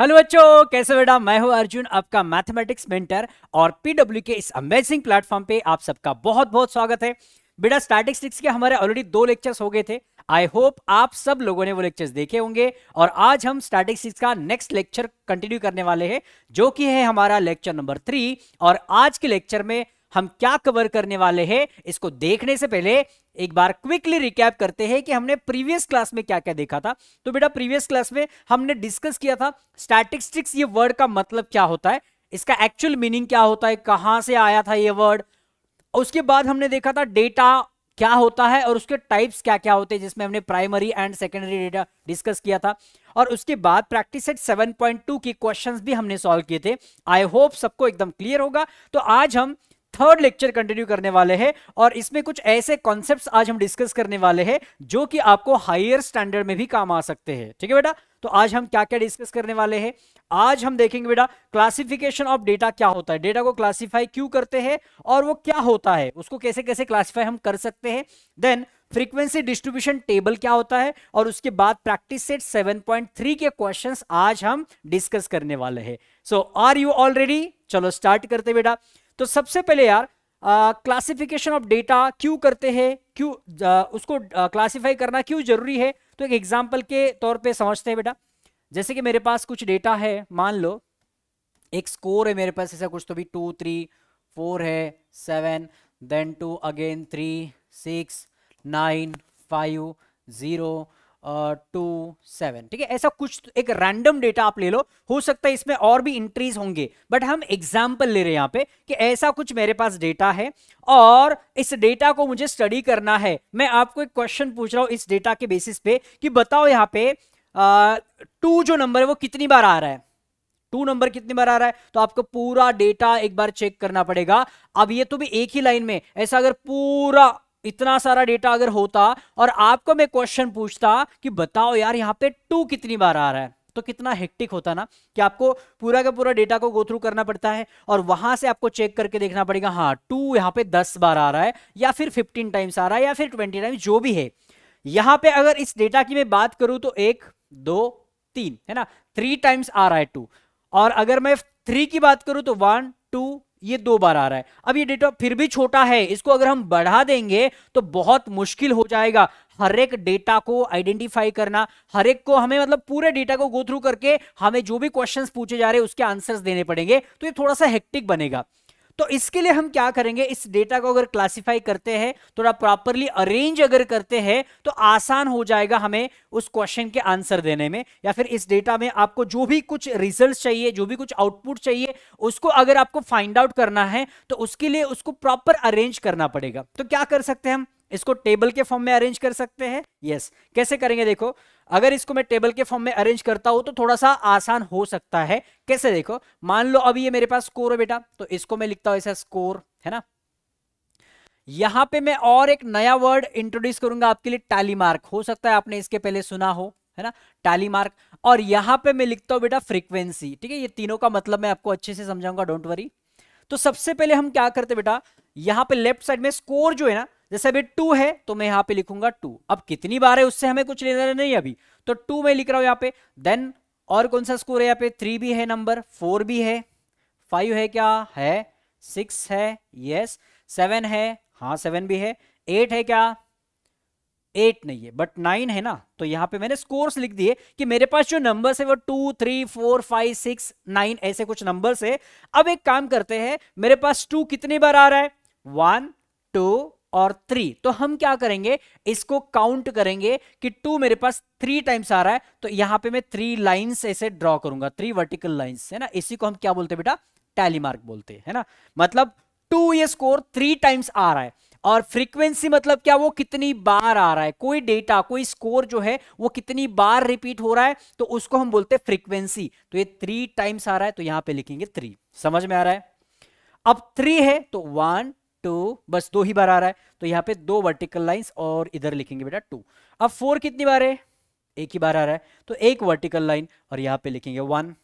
Hello बच्चों कैसे बेटा मैं हूं अर्जुन आपका मैथमेटिक्स मेंटर और पीडब्ल्यू के इस अमेजिंग प्लेटफॉर्म पे आप सबका बहुत बहुत स्वागत है बेटा स्टैटिस्टिक्स के हमारे ऑलरेडी दो लेक्चर्स हो गए थे आई होप आप सब लोगों ने वो लेक्चर्स देखे होंगे और आज हम स्टैटिस्टिक्स का नेक्स्ट लेक्चर कंटिन्यू करने वाले हैं जो कि है हमारा लेक्चर नंबर थ्री और आज के लेक्चर में हम क्या कवर करने वाले हैं इसको देखने से पहले एक बार क्विकली रिकैप करते हैं कि हमने प्रीवियस क्लास में क्या क्या देखा था तो बेटा प्रीवियस क्लास में हमने डिस्कस किया था स्टैटिस्टिक्स ये वर्ड का मतलब क्या होता है इसका एक्चुअल मीनिंग क्या होता है कहां से आया था ये वर्ड उसके बाद हमने देखा था डेटा क्या होता है और उसके टाइप्स क्या क्या होते हैं जिसमें हमने primary and secondary data discuss किया था और उसके बाद प्रैक्टिस सेट 7.2 के क्वेश्चंस भी हमने सॉल्व किए थे आई होप सबको एकदम क्लियर होगा तो आज हम थर्ड लेक्चर कंटिन्यू करने वाले हैं और इसमें कुछ ऐसे कॉन्सेप्ट्स आज हम डिस्कस करने वाले हैं जो कि आपको हायर स्टैंडर्ड में भी काम आ सकते हैं ठीक है बेटा तो आज हम क्या क्या डिस्कस करने वाले हैं आज हम देखेंगे बेटा क्लासिफिकेशन ऑफ डेटा क्या होता है डेटा को क्लासिफाई क्यों करते हैं और वो क्या होता है उसको कैसे कैसे क्लासिफाई हम कर सकते हैं देन फ्रीक्वेंसी डिस्ट्रीब्यूशन टेबल क्या होता है और उसके बाद प्रैक्टिस सेट 7.3 के क्वेश्चंस आज हम डिस्कस करने वाले हैं सो आर यू ऑलरेडी चलो स्टार्ट करते बेटा तो सबसे पहले यार क्लासिफिकेशन ऑफ डेटा क्यों करते हैं क्यों उसको क्लासिफाई करना क्यों जरूरी है तो एक एग्जाम्पल के तौर पे समझते हैं बेटा जैसे कि मेरे पास कुछ डेटा है मान लो एक स्कोर है मेरे पास ऐसा कुछ तो भी टू थ्री फोर है seven then two again three six nine five zero two seven ठीक है ऐसा कुछ तो एक रैंडम डेटा आप ले लो हो सकता है इसमें और भी इंट्रीज होंगे बट हम एग्जाम्पल ले रहे हैं यहाँ पे कि ऐसा कुछ मेरे पास डेटा है और इस डेटा को मुझे स्टडी करना है मैं आपको एक क्वेश्चन पूछ रहा हूँ इस डेटा के बेसिस पे कि बताओ यहाँ पे टू जो नंबर है वो कितनी बार आ रहा है टू नंबर कितनी बार आ रहा है तो आपको पूरा डेटा एक बार चेक करना पड़ेगा अब ये तो भी एक ही लाइन में ऐसा अगर पूरा इतना सारा डेटा अगर होता और आपको मैं क्वेश्चन पूछता कि बताओ यार यहाँ पे टू कितनी बार आ रहा है तो कितना हेक्टिक होता ना कि आपको पूरा का पूरा डेटा को गो थ्रू करना पड़ता है और वहां से आपको चेक करके देखना पड़ेगा हाँ टू यहाँ पे दस बार आ रहा है या फिर फिफ्टीन टाइम्स आ रहा है या फिर ट्वेंटी टाइम्स जो भी है यहां पे अगर इस डेटा की मैं बात करूं तो एक दो तीन है ना थ्री टाइम्स आ रहा है टू और अगर मैं थ्री की बात करूं तो वन टू ये दो बार आ रहा है अब ये डेटा फिर भी छोटा है इसको अगर हम बढ़ा देंगे तो बहुत मुश्किल हो जाएगा हर एक डेटा को आइडेंटिफाई करना हर एक को हमें मतलब पूरे डेटा को गो थ्रू करके हमें जो भी क्वेश्चंस पूछे जा रहे हैं उसके आंसर्स देने पड़ेंगे तो ये थोड़ा सा हेक्टिक बनेगा तो इसके लिए हम क्या करेंगे इस डेटा को अगर क्लासिफाई करते हैं थोड़ा प्रॉपरली अरेंज अगर करते हैं तो आसान हो जाएगा हमें उस क्वेश्चन के आंसर देने में या फिर इस डेटा में आपको जो भी कुछ रिजल्ट चाहिए जो भी कुछ आउटपुट चाहिए उसको अगर आपको फाइंड आउट करना है तो उसके लिए उसको प्रॉपर अरेंज करना पड़ेगा तो क्या कर सकते हैं हम इसको टेबल के फॉर्म में अरेंज कर सकते हैं यस yes. कैसे करेंगे देखो अगर इसको मैं टेबल के फॉर्म में अरेंज करता हूं तो थोड़ा सा आसान हो सकता है कैसे देखो मान लो अभी ये मेरे पास स्कोर है बेटा तो इसको मैं लिखता हूं ऐसा स्कोर है ना यहां पे मैं और एक नया वर्ड इंट्रोड्यूस करूंगा आपके लिए टाली मार्क हो सकता है आपने इसके पहले सुना हो है ना टाली मार्क और यहां पे मैं लिखता हूं बेटा फ्रीक्वेंसी ठीक है ये तीनों का मतलब मैं आपको अच्छे से समझाऊंगा डोंट वरी तो सबसे पहले हम क्या करते बेटा यहां पे लेफ्ट साइड में स्कोर जो है ना जैसे अभी टू है तो मैं यहाँ पे लिखूंगा टू अब कितनी बार है उससे हमें कुछ लेना नहीं अभी तो टू में लिख रहा हूं यहां पे देन और कौन सा स्कोर है यहाँ पे थ्री भी है नंबर फोर भी है फाइव है क्या है सिक्स है यस सेवन है हाँ सेवन भी है एट है क्या एट नहीं है बट नाइन है ना तो यहाँ पे मैंने स्कोर्स लिख दिए कि मेरे पास जो नंबर्स है वो two three four five six nine ऐसे कुछ नंबर्स है अब एक काम करते हैं मेरे पास टू कितनी बार आ रहा है वन टू और थ्री तो हम क्या करेंगे इसको काउंट करेंगे कि टू मेरे पास थ्री टाइम्स आ रहा है तो यहां पे मैं थ्री लाइंस ऐसे ड्रॉ करूंगा थ्री वर्टिकल लाइंस है ना इसी को हम क्या बोलते हैं बेटा टैली मार्क बोलते हैं ना मतलब टू ये स्कोर थ्री टाइम्स आ रहा है और फ्रीक्वेंसी मतलब क्या वो कितनी बार आ रहा है कोई डेटा कोई स्कोर जो है वो कितनी बार रिपीट हो रहा है तो उसको हम बोलते हैं फ्रीक्वेंसी तो ये थ्री टाइम्स आ रहा है तो यहां पे लिखेंगे थ्री समझ में आ रहा है अब थ्री है तो वन टू बस दो ही बार आ रहा है तो यहाँ पे दो वर्टिकल लाइंस और इधर लिखेंगे बेटा टू अब फोर कितनी बार है एक ही बार आ रहा है तो एक वर्टिकल लाइन और यहाँ पे लिखेंगे वन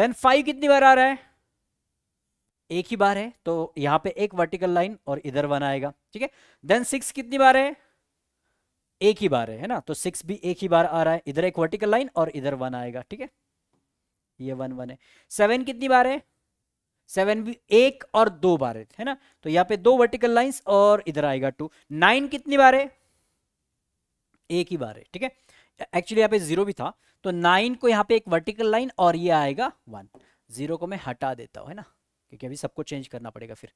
देन फाइव कितनी बार आ रहा है एक ही बार है तो यहाँ पे एक वर्टिकल लाइन और इधर वन आएगा ठीक है देन सिक्स कितनी बार है एक ही बार है है ना तो सिक्स भी एक ही बार आ रहा है इधर एक वर्टिकल लाइन और इधर वन आएगा ठीक है ये वन वन है सेवन कितनी बार है सेवन भी एक और दो बार है ना तो यहाँ पे दो वर्टिकल लाइंस और इधर आएगा टू नाइन कितनी बार है एक ही बार है ठीक है एक्चुअली यहां पे जीरो भी था तो नाइन को यहां पे एक वर्टिकल लाइन और ये आएगा वन जीरो को मैं हटा देता हूं है ना क्योंकि अभी सबको चेंज करना पड़ेगा फिर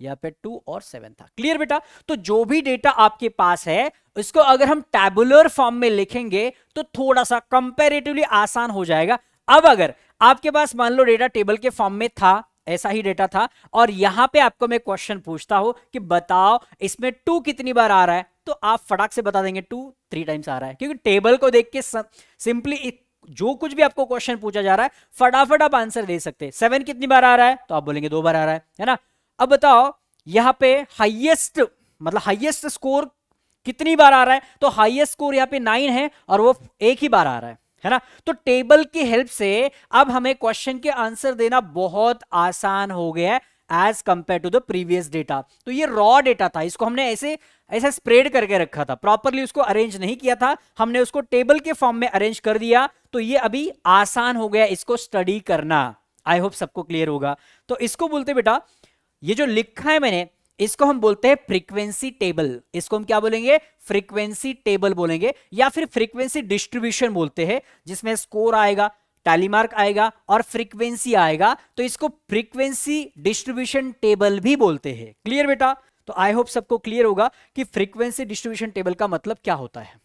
यहाँ पे टू और सेवन था क्लियर बेटा तो जो भी डेटा आपके पास है उसको अगर हम टेबुलर फॉर्म में लिखेंगे तो थोड़ा सा कंपेरेटिवली आसान हो जाएगा अब अगर आपके पास मान लो डेटा टेबल के फॉर्म में था ऐसा ही डेटा था और यहां पे आपको मैं क्वेश्चन पूछता हूं कि बताओ इसमें टू कितनी बार आ रहा है तो आप फटाक से बता देंगे टू थ्री टाइम्स आ रहा है क्योंकि टेबल को देख के सिंपली जो कुछ भी आपको क्वेश्चन पूछा जा रहा है फटाफट आप आंसर दे सकते हैं सेवन कितनी बार आ रहा है तो आप बोलेंगे दो बार आ रहा है है ना अब बताओ यहाँ पे हाइएस्ट मतलब हाइएस्ट स्कोर कितनी बार आ रहा है तो हाइएस्ट स्कोर यहाँ पे नाइन है और वो एक ही बार आ रहा है है ना तो टेबल की हेल्प से अब हमें क्वेश्चन के आंसर देना बहुत आसान हो गया है as compare to the previous data तो ये रॉ डेटा था इसको हमने ऐसे ऐसे स्प्रेड करके रखा था प्रॉपरली उसको अरेंज नहीं किया था हमने उसको टेबल के फॉर्म में अरेंज कर दिया तो ये अभी आसान हो गया इसको स्टडी करना आई होप सबको क्लियर होगा तो इसको बोलते बेटा ये जो लिखा है मैंने इसको हम बोलते हैं फ्रीक्वेंसी टेबल इसको हम क्या बोलेंगे फ्रीक्वेंसी टेबल बोलेंगे या फिर फ्रीक्वेंसी डिस्ट्रीब्यूशन बोलते हैं जिसमें स्कोर आएगा टैलीमार्क आएगा और फ्रीक्वेंसी आएगा तो इसको फ्रीक्वेंसी डिस्ट्रीब्यूशन टेबल भी बोलते हैं क्लियर बेटा तो आई होप सबको क्लियर होगा कि फ्रीक्वेंसी डिस्ट्रीब्यूशन टेबल का मतलब क्या होता है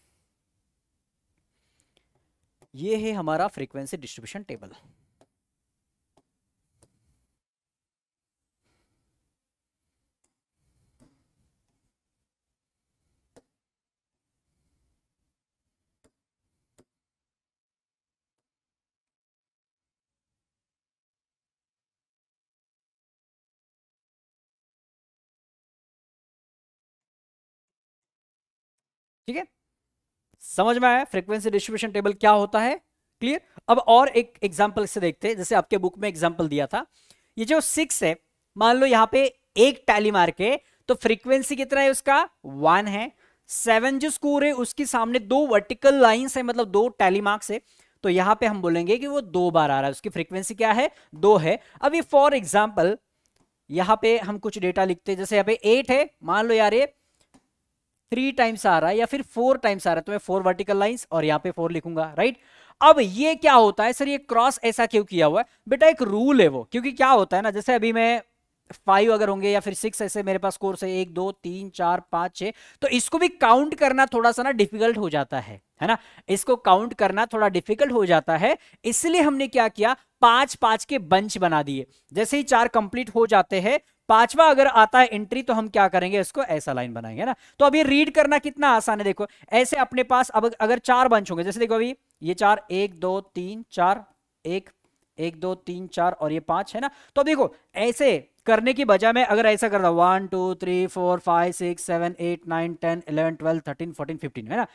ये है हमारा फ्रीक्वेंसी डिस्ट्रीब्यूशन टेबल ठीक है समझ में आया फ्रीक्वेंसी डिस्ट्रीब्यूशन टेबल क्या होता है क्लियर अब और एक एग्जाम्पल से देखते हैं जैसे आपके बुक में एग्जाम्पल दिया था ये जो सिक्स है मान लो यहाँ पे एक टैली मार के तो फ्रीक्वेंसी कितना है उसका वन है सेवन जो स्कोर है उसके सामने दो वर्टिकल लाइन है मतलब दो टैली मार्क्स है तो यहां पे हम बोलेंगे कि वो दो बार आ रहा है उसकी फ्रीक्वेंसी क्या है दो है अभी फॉर एग्जाम्पल यहाँ पे हम कुछ डेटा लिखते हैं जैसे यहाँ पे एट है मान लो यार ये थ्री टाइम्स आ रहा है या फिर फोर टाइम्स आ रहा है तो मैं फोर वर्टिकल लाइंस और यहाँ पे फोर लिखूंगा राइट अब ये क्या होता है सर ये क्रॉस ऐसा क्यों किया हुआ है बेटा एक रूल है वो क्योंकि क्या होता है ना जैसे अभी मैं फाइव अगर होंगे या फिर सिक्स ऐसे मेरे पास कोर्स है एक दो तीन चार पांच छह तो इसको भी काउंट करना थोड़ा सा ना डिफिकल्ट हो जाता है है ना इसको काउंट करना थोड़ा डिफिकल्ट हो जाता है इसलिए हमने क्या किया पांच पांच के बंच बना दिए जैसे ही चार कंप्लीट हो जाते हैं पांचवा अगर आता है एंट्री तो हम क्या करेंगे इसको ऐसा लाइन बनाएंगे ना तो अभी रीड करना कितना आसान है देखो ऐसे अपने पास अब अगर चार बंच होंगे जैसे देखो अभी ये चार एक दो तीन चार एक एक दो तीन चार और ये पांच है ना तो देखो ऐसे करने की बजाय मैं अगर ऐसा कर रहा one two three four five six seven eight nine ten eleven twelve thirteen fourteen fifteen है ना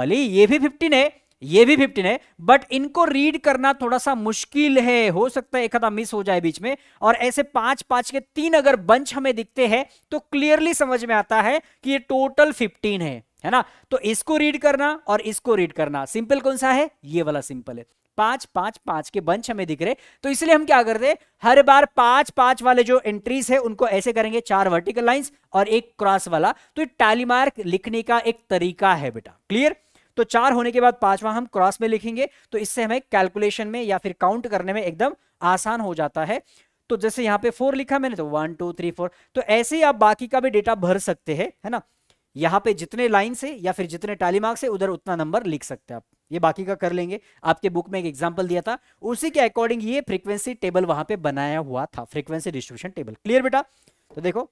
भले ये भी फिफ्टीन है ये भी फिफ्टीन है बट इनको रीड करना थोड़ा सा मुश्किल है हो सकता है एक आधा मिस हो जाए बीच में और ऐसे पांच पांच के तीन अगर बंच हमें दिखते हैं तो क्लियरली समझ में आता है कि ये टोटल फिफ्टीन है है ना तो इसको रीड करना और इसको रीड करना सिंपल कौन सा है ये वाला सिंपल है पांच पांच पांच के बंच हमें दिख रहे तो इसलिए हम क्या करते हर बार पांच पांच वाले जो एंट्रीज है उनको ऐसे करेंगे चार वर्टिकल लाइंस और एक क्रॉस वाला तो टैली मार्क लिखने का एक तरीका है बेटा क्लियर तो चार होने के बाद पांचवा हम क्रॉस में लिखेंगे तो इससे हमें कैलकुलेशन में या फिर काउंट करने में एकदम आसान हो जाता है तो जैसे यहाँ पे फोर लिखा मैंने तो वन टू थ्री फोर तो ऐसे ही आप बाकी का भी डेटा भर सकते हैं है ना यहां पे जितने लाइन से या फिर जितने टैली मार्क्स है उधर उतना नंबर लिख सकते हैं आप ये बाकी का कर लेंगे आपके बुक में एक एग्जाम्पल दिया था उसी के अकॉर्डिंग ये फ्रीक्वेंसी टेबल वहां पे बनाया हुआ था फ्रीक्वेंसी डिस्ट्रीब्यूशन टेबल क्लियर बेटा तो देखो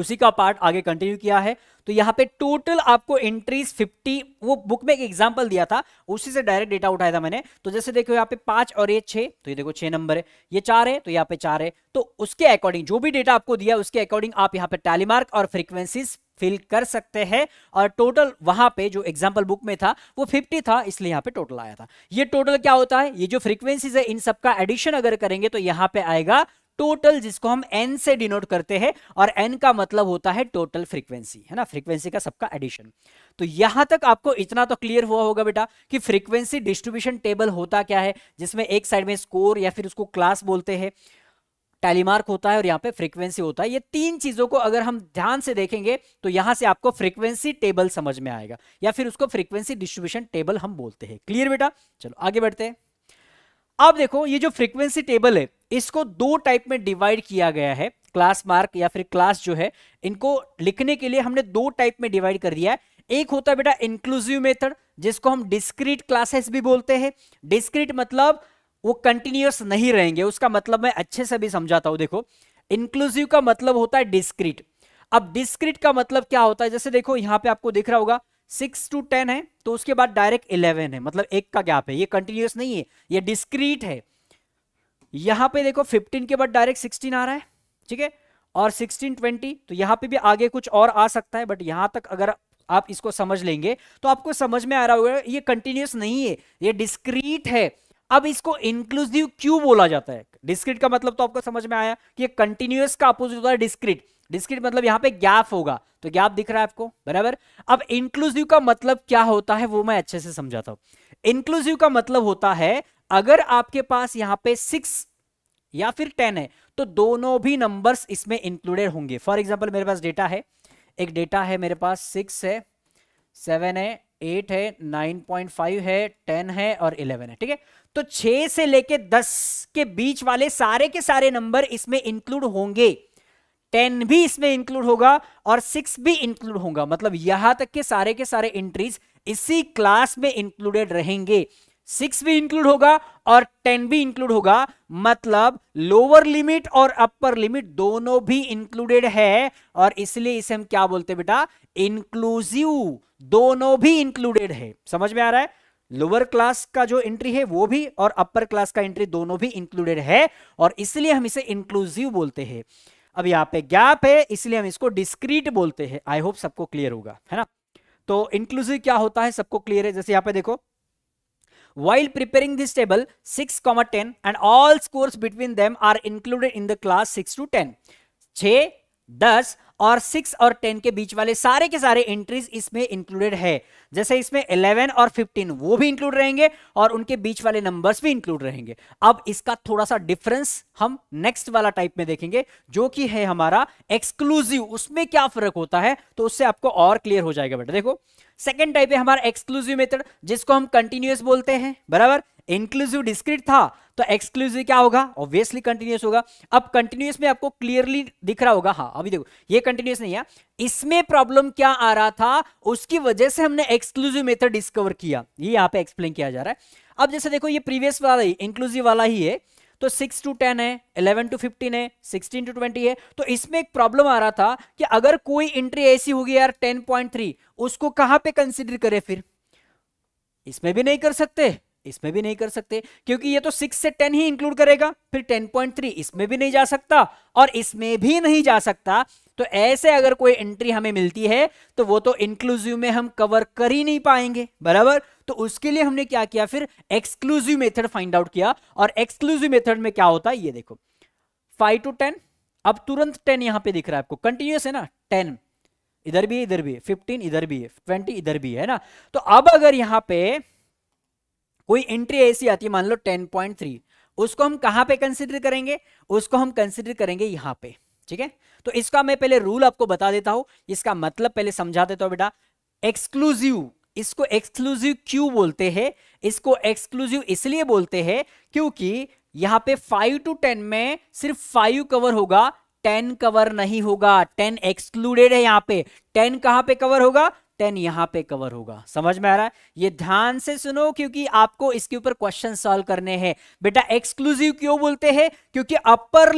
उसी का पार्ट आगे कंटिन्यू किया है तो यहाँ पे टोटल आपको एंट्रीज 50 वो बुक में एक एग्जाम्पल दिया था उसी से डायरेक्ट डेटा उठाया था मैंने तो जैसे देखो यहाँ पे पांच और ये छह तो ये देखो छह नंबर है ये चार है तो यहाँ पे चार है तो उसके अकॉर्डिंग जो भी डेटा आपको दिया उसके अकॉर्डिंग आप यहाँ पे टैलीमार्क और फ्रीक्वेंसीज फिल कर सकते हैं और टोटल वहां पे जो एग्जाम्पल बुक में था वो 50 था इसलिए यहाँ पे टोटल आया था ये टोटल क्या होता है ये जो फ्रीक्वेंसीज है इन सबका एडिशन अगर करेंगे तो यहाँ पे आएगा टोटल जिसको हम एन से डिनोट करते हैं और एन का मतलब होता है टोटल फ्रीक्वेंसी है ना फ्रीक्वेंसी का सबका एडिशन तो यहां तक आपको इतना तो क्लियर हुआ होगा बेटा कि फ्रीक्वेंसी डिस्ट्रीब्यूशन टेबल होता क्या है जिसमें एक साइड में स्कोर या फिर उसको क्लास बोलते हैं टैलीमार्क होता है और यहाँ पे फ्रीक्वेंसी होता है ये तीन चीजों को अगर हम ध्यान से देखेंगे तो यहां से आपको फ्रीक्वेंसी टेबल समझ में आएगा या फिर उसको फ्रीक्वेंसी डिस्ट्रीब्यूशन टेबल हम बोलते हैं क्लियर बेटा चलो आगे बढ़ते हैं अब देखो ये जो फ्रीक्वेंसी टेबल है इसको दो टाइप में डिवाइड किया गया है क्लास मार्क या फिर क्लास जो है इनको लिखने के लिए हमने दो टाइप में डिवाइड कर दिया है एक होता है बेटा इंक्लूसिव मेथड जिसको हम डिस्क्रीट क्लासेस भी बोलते हैं डिस्क्रीट मतलब वो कंटिन्यूस नहीं रहेंगे उसका मतलब मैं अच्छे से भी समझाता हूं देखो इंक्लूसिव का मतलब होता है डिस्क्रीट अब डिस्क्रीट का मतलब क्या होता है जैसे देखो यहां पे आपको दिख रहा होगा सिक्स टू टेन है तो उसके बाद डायरेक्ट इलेवन है मतलब एक का गैप है ये कंटिन्यूस नहीं है ये डिस्क्रीट है यहां पे देखो 15 के बाद डायरेक्ट 16 आ रहा है ठीक है और 16 20 तो यहां पे भी आगे कुछ और आ सकता है बट यहां तक अगर आप इसको समझ लेंगे तो आपको समझ में आ रहा होगा ये कंटिन्यूस नहीं है ये डिस्क्रीट है अब इसको इंक्लूसिव क्यों बोला जाता है डिस्क्रीट का मतलब तो आपको समझ में आया कि कंटिन्यूस का अपोजिट होता है डिस्क्रीट डिस्क्रीट मतलब यहां पे गैप होगा तो गैप दिख रहा है आपको बराबर अब इंक्लूसिव का मतलब क्या होता है वो मैं अच्छे से समझाता हूं इंक्लूसिव का मतलब होता है अगर आपके पास यहां पे सिक्स या फिर टेन है तो दोनों भी नंबर्स इसमें इंक्लूडेड होंगे फॉर एग्जांपल मेरे पास डेटा है एक डेटा है मेरे पास सिक्स है सेवन है एट है नाइन पॉइंट फाइव है टेन है और इलेवन है ठीक है तो छह से लेके दस के बीच वाले सारे के सारे नंबर इसमें इंक्लूड होंगे टेन भी इसमें इंक्लूड होगा और सिक्स भी इंक्लूड होगा मतलब यहां तक के सारे के सारे एंट्रीज इसी क्लास में इंक्लूडेड रहेंगे सिक्स भी इंक्लूड होगा और टेन भी इंक्लूड होगा मतलब लोअर लिमिट और अपर लिमिट दोनों भी इंक्लूडेड है और इसलिए इसे हम क्या बोलते हैं बेटा इंक्लूसिव दोनों भी इंक्लूडेड है समझ में आ रहा है लोअर क्लास का जो एंट्री है वो भी और अपर क्लास का एंट्री दोनों भी इंक्लूडेड है और इसलिए हम इसे इंक्लूसिव बोलते हैं अब यहाँ पे गैप है इसलिए हम इसको डिस्क्रीट बोलते हैं आई होप सबको क्लियर होगा है ना तो इंक्लूसिव क्या होता है सबको क्लियर है जैसे यहाँ पे देखो While preparing this table, 6, 10 and all scores between them are included in the class 6 to 10. 6, 10, और सिक्स और टेन के बीच वाले सारे के सारे एंट्रीज इसमें इंक्लूडेड है जैसे इसमें इलेवन और फिफ्टीन वो भी इंक्लूड रहेंगे और उनके बीच वाले नंबर्स भी इंक्लूड रहेंगे अब इसका थोड़ा सा डिफरेंस हम नेक्स्ट वाला टाइप में देखेंगे जो कि है हमारा एक्सक्लूसिव उसमें क्या फर्क होता है तो उससे आपको और क्लियर हो जाएगा बेटा देखो सेकेंड टाइप है हमारा एक्सक्लूसिव मेथड जिसको हम कंटिन्यूस बोलते हैं बराबर इंक्लूसिव डिस्क्रीट था तो एक्सक्लूसिव क्या होगा ऑब्वियसली कंटिन्यूस होगा अब कंटिन्यूस में आपको क्लियरली दिख रहा होगा हाँ अभी देखो ये कंटिन्यूस नहीं है इसमें प्रॉब्लम क्या आ रहा था उसकी वजह से हमने एक्सक्लूसिव मेथड डिस्कवर किया ये यहाँ पे एक्सप्लेन किया जा रहा है अब जैसे देखो ये प्रीवियस वाला ही इंक्लूसिव वाला ही है तो सिक्स टू टेन है इलेवन टू फिफ्टीन है सिक्सटीन टू ट्वेंटी है तो इसमें एक प्रॉब्लम आ रहा था कि अगर कोई एंट्री ऐसी होगी यार टेन पॉइंट थ्री उसको कहां पर कंसिडर करे फिर इसमें भी नहीं कर सकते इसमें भी नहीं कर सकते क्योंकि ये तो सिक्स से टेन ही इंक्लूड करेगा फिर टेन पॉइंट थ्री इसमें भी नहीं जा सकता और इसमें भी नहीं जा सकता तो ऐसे अगर कोई एंट्री हमें मिलती है तो वो तो इंक्लूसिव में हम कवर कर ही नहीं पाएंगे बराबर तो उसके लिए हमने क्या किया फिर एक्सक्लूसिव मेथड फाइंड आउट किया और एक्सक्लूसिव मेथड में क्या होता है ये देखो फाइव टू टेन अब तुरंत टेन यहां पे दिख रहा है आपको कंटिन्यूस है ना टेन इधर भी इधर भी फिफ्टीन इधर भी है ट्वेंटी इधर भी है ना तो अब अगर यहां पर कोई एंट्री ऐसी आती है मान लो 10.3 उसको हम कहां पे कंसिडर करेंगे उसको हम कंसिडर करेंगे यहां पे ठीक है तो इसका मैं पहले रूल आपको बता देता हूं इसका मतलब पहले समझा देता तो हूं बेटा एक्सक्लूसिव इसको एक्सक्लूसिव क्यों बोलते हैं इसको एक्सक्लूसिव इसलिए बोलते हैं क्योंकि यहां पे फाइव टू टेन में सिर्फ फाइव कवर होगा टेन कवर नहीं होगा टेन एक्सक्लूडेड है यहां पे टेन कहां पे कवर होगा टेन यहां पे कवर होगा समझ में आ रहा है ये ध्यान से सुनो क्योंकि आपको इसके ऊपर क्वेश्चन सॉल्व करने हैं बेटा एक्सक्लूसिव क्यों बोलते हैं क्योंकि अपर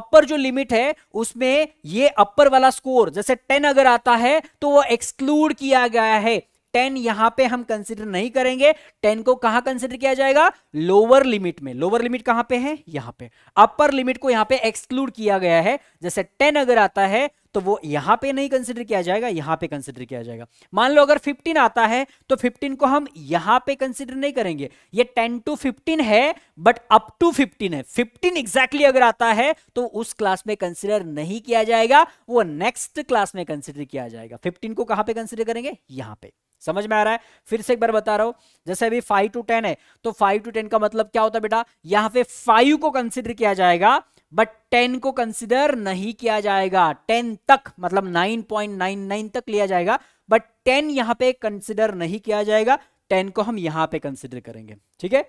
अपर जो लिमिट है उसमें ये अपर वाला स्कोर जैसे टेन अगर आता है तो वो एक्सक्लूड किया गया है 10 यहां पे हम कंसिडर नहीं करेंगे 10 को कहां कंसिडर किया जाएगा लोअर लिमिट में लोअर लिमिट कहां पे है यहां पे अपर लिमिट को यहां पे एक्सक्लूड किया गया है जैसे 10 अगर आता है तो वो यहां पे नहीं कंसिडर किया जाएगा यहां पे कंसिडर किया जाएगा मान लो अगर 15 आता है तो 15 को हम यहां पे कंसिडर नहीं करेंगे ये 10 टू 15 है बट अप टू 15 है 15 एग्जैक्टली exactly अगर आता है तो उस क्लास में कंसिडर नहीं किया जाएगा वो नेक्स्ट क्लास में कंसिडर किया जाएगा फिफ्टीन को कहां पर कंसिडर करेंगे यहां पर समझ में आ रहा है फिर से एक बार बता रहा हूं जैसे अभी फाइव टू टेन है तो फाइव टू टेन का मतलब क्या होता है बेटा यहां पे फाइव को कंसिडर किया जाएगा बट टेन को कंसिडर नहीं किया जाएगा टेन तक मतलब नाइन पॉइंट नाइन नाइन तक लिया जाएगा बट टेन यहां पे कंसिडर नहीं किया जाएगा टेन को हम यहां पे कंसिडर करेंगे ठीक है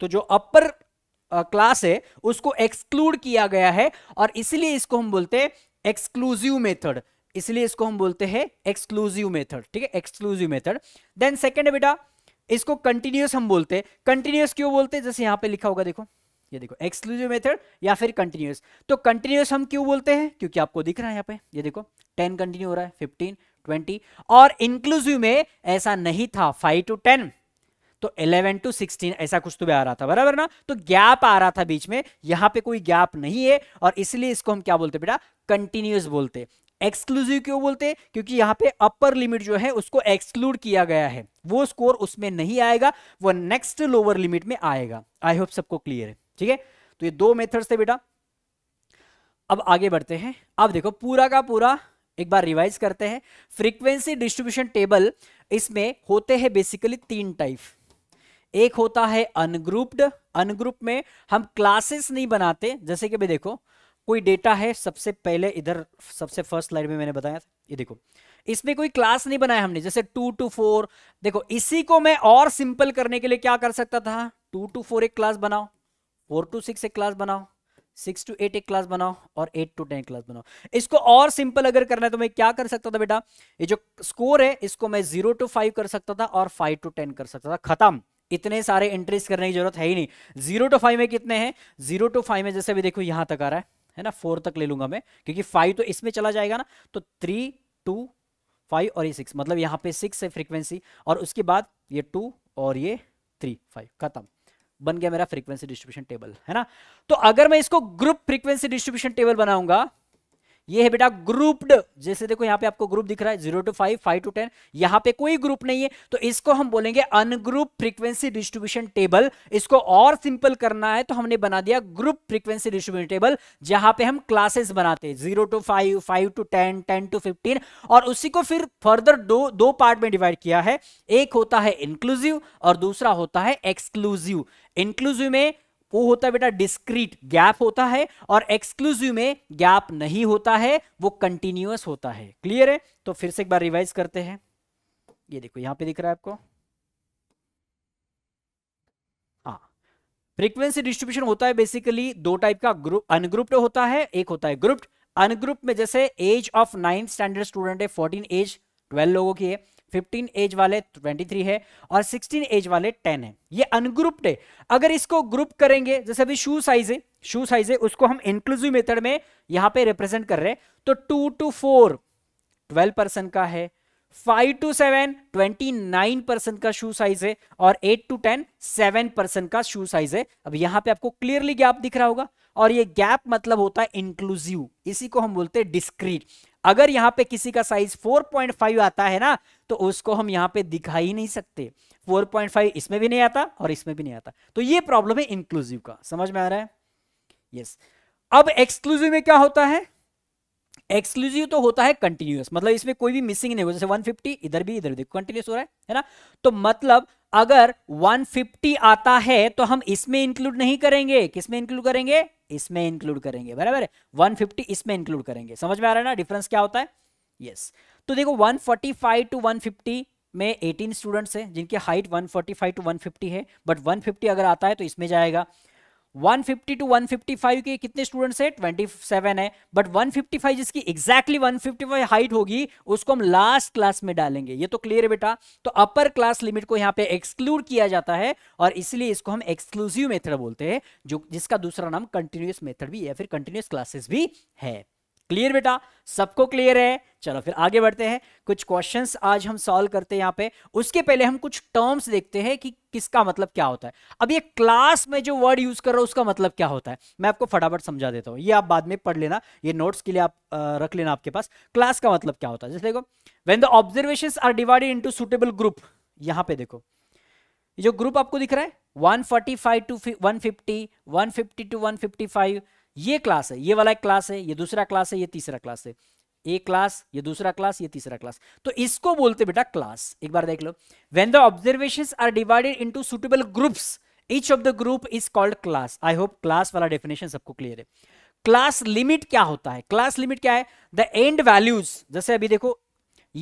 तो जो अपर क्लास है उसको एक्सक्लूड किया गया है और इसलिए इसको हम बोलते हैं एक्सक्लूसिव मेथड इसलिए इसको हम बोलते हैं एक्सक्लूसिव मेथड ठीक है एक्सक्लूसिव मेथड देन सेकेंड बेटा इसको कंटिन्यूस हम बोलते हैं कंटिन्यूस क्यों बोलते हैं जैसे यहां पे लिखा होगा देखो ये देखो एक्सक्लूसिव मेथड या फिर कंटिन्यूस तो कंटिन्यूस हम क्यों बोलते हैं क्योंकि आपको दिख रहा है यहाँ पे ये देखो टेन कंटिन्यू हो रहा है फिफ्टीन ट्वेंटी और इंक्लूसिव में ऐसा नहीं था फाइव टू टेन तो 11 टू 16 ऐसा कुछ तो भी आ रहा था बराबर ना तो गैप आ रहा था बीच में यहां पे कोई गैप नहीं है और इसलिए इसको हम क्या बोलते बेटा कंटिन्यूस बोलते एक्सक्लूसिव क्यों बोलते क्योंकि यहाँ पे अपर लिमिट जो है उसको एक्सक्लूड किया गया है वो स्कोर उसमें नहीं आएगा वो नेक्स्ट लोअर लिमिट में आएगा आई होप सबको क्लियर है ठीक है तो ये दो मेथड्स थे बेटा अब आगे बढ़ते हैं अब देखो पूरा का पूरा एक बार रिवाइज करते हैं फ्रीक्वेंसी डिस्ट्रीब्यूशन टेबल इसमें होते हैं बेसिकली तीन टाइप एक होता है अनग्रुप्ड अनग्रुप में हम क्लासेस नहीं बनाते जैसे कि भाई देखो कोई डेटा है सबसे पहले इधर सबसे फर्स्ट लाइन में मैंने बताया था ये देखो इसमें कोई क्लास नहीं बनाया हमने जैसे टू टू फोर देखो इसी को मैं और सिंपल करने के लिए क्या कर सकता था टू टू फोर एक क्लास बनाओ फोर टू सिक्स एक क्लास बनाओ सिक्स टू एट एक क्लास बनाओ और एट टू टेन क्लास बनाओ इसको और सिंपल अगर करना है तो मैं क्या कर सकता था बेटा ये जो स्कोर है इसको मैं जीरो टू फाइव कर सकता था और फाइव टू टेन कर सकता था खत्म इतने सारे एंट्रीज करने की जरूरत है ही नहीं जीरो टू फाइव में कितने हैं जीरो टू फाइव में जैसे भी देखो यहां तक आ रहा है है ना फोर तक ले लूंगा मैं क्योंकि फाइव तो इसमें चला जाएगा ना तो थ्री टू फाइव और ये सिक्स मतलब यहाँ पे सिक्स है फ्रीक्वेंसी और उसके बाद ये टू और ये थ्री फाइव खत्म बन गया मेरा फ्रीक्वेंसी डिस्ट्रीब्यूशन टेबल है ना तो अगर मैं इसको ग्रुप फ्रीक्वेंसी डिस्ट्रीब्यूशन टेबल बनाऊंगा ये है बेटा ग्रुप्ड जैसे देखो यहाँ पे आपको ग्रुप दिख रहा है zero to five five to ten यहाँ पे कोई ग्रुप नहीं है तो इसको हम बोलेंगे अनग्रुप फ्रीक्वेंसी डिस्ट्रीब्यूशन टेबल इसको और सिंपल करना है तो हमने बना दिया ग्रुप फ्रीक्वेंसी डिस्ट्रीब्यूशन टेबल जहां पे हम क्लासेस बनाते हैं zero to five five to ten ten to fifteen और उसी को फिर फर्दर दो दो पार्ट में डिवाइड किया है एक होता है इंक्लूसिव और दूसरा होता है एक्सक्लूसिव इंक्लूसिव में वो होता है बेटा डिस्क्रीट गैप होता है और एक्सक्लूसिव में गैप नहीं होता है वो कंटिन्यूस होता है क्लियर है तो फिर से एक बार रिवाइज करते हैं ये देखो यहां पे दिख रहा है आपको फ्रीक्वेंसी हाँ। डिस्ट्रीब्यूशन होता है बेसिकली दो टाइप का ग्रुप अनग्रुप्ड होता है एक होता है ग्रुप्ड अनग्रुप में जैसे age of ninth standard student है फोर्टीन एज ट्वेल्व लोगों की है फिफ्टीन एज वाले ट्वेंटी थ्री है और सिक्सटीन एज वाले टेन है ये अनग्रुप्ड है अगर इसको ग्रुप करेंगे जैसे अभी शू साइज है शू साइज है उसको हम इंक्लूसिव मेथड में यहां पे रिप्रेजेंट कर रहे हैं तो two to four twelve percent का है five to seven twenty nine percent का शू साइज है और eight to ten seven percent का शू साइज है अब यहां पे आपको क्लियरली गैप दिख रहा होगा और ये गैप मतलब होता है इंक्लूसिव इसी को हम बोलते हैं डिस्क्रीट अगर यहाँ पे किसी का साइज 4.5 आता है ना तो उसको हम यहाँ पे दिखा ही नहीं सकते 4.5 इसमें भी नहीं आता और इसमें भी नहीं आता तो ये प्रॉब्लम है इंक्लूसिव का समझ में आ रहा है यस yes. अब एक्सक्लूसिव में क्या होता है एक्सक्लूसिव तो होता है कंटिन्यूस मतलब इसमें कोई भी मिसिंग नहीं हो जैसे 150 इधर भी इधर भी कंटिन्यूस हो रहा है है ना तो मतलब अगर 150 आता है तो हम इसमें इंक्लूड नहीं करेंगे किसमें इंक्लूड करेंगे इसमें इंक्लूड करेंगे बराबर है 150 इसमें इंक्लूड करेंगे समझ में आ रहा है ना डिफरेंस क्या होता है यस yes. तो देखो 145 टू 150 में 18 स्टूडेंट्स हैं जिनकी हाइट 145 टू 150 है बट 150 अगर आता है तो इसमें जाएगा 150 टू 155 के कितने स्टूडेंट्स है 27 है बट 155 जिसकी एग्जैक्टली exactly 155 हाइट होगी उसको हम लास्ट क्लास में डालेंगे ये तो क्लियर है बेटा तो अपर क्लास लिमिट को यहाँ पे एक्सक्लूड किया जाता है और इसलिए इसको हम एक्सक्लूसिव मेथड बोलते हैं जो जिसका दूसरा नाम कंटिन्यूस मेथड भी या फिर कंटिन्यूस क्लासेस भी है क्लियर बेटा सबको क्लियर है चलो फिर आगे बढ़ते हैं कुछ क्वेश्चंस आज हम सॉल्व करते हैं यहाँ पे उसके पहले हम कुछ टर्म्स देखते हैं कि किसका मतलब क्या होता है अब ये क्लास में जो वर्ड यूज कर रहा हूं उसका मतलब क्या होता है मैं आपको फटाफट समझा देता हूँ ये आप बाद में पढ़ लेना ये नोट्स के लिए आप रख लेना आपके पास क्लास का मतलब क्या होता है जैसे देखो when the observation are divided into suitable group यहाँ पे देखो जो ग्रुप आपको दिख रहा है 145 टू 150, 150 टू ये क्लास है ये वाला एक क्लास है ये दूसरा क्लास है ये तीसरा क्लास है ए क्लास ये दूसरा क्लास ये तीसरा क्लास तो इसको बोलते बेटा क्लास एक बार देख लो when the observation are divided into suitable groups each of the group is called class I hope class वाला डेफिनेशन सबको क्लियर है क्लास लिमिट क्या होता है क्लास लिमिट क्या है द एंड वैल्यूज जैसे अभी देखो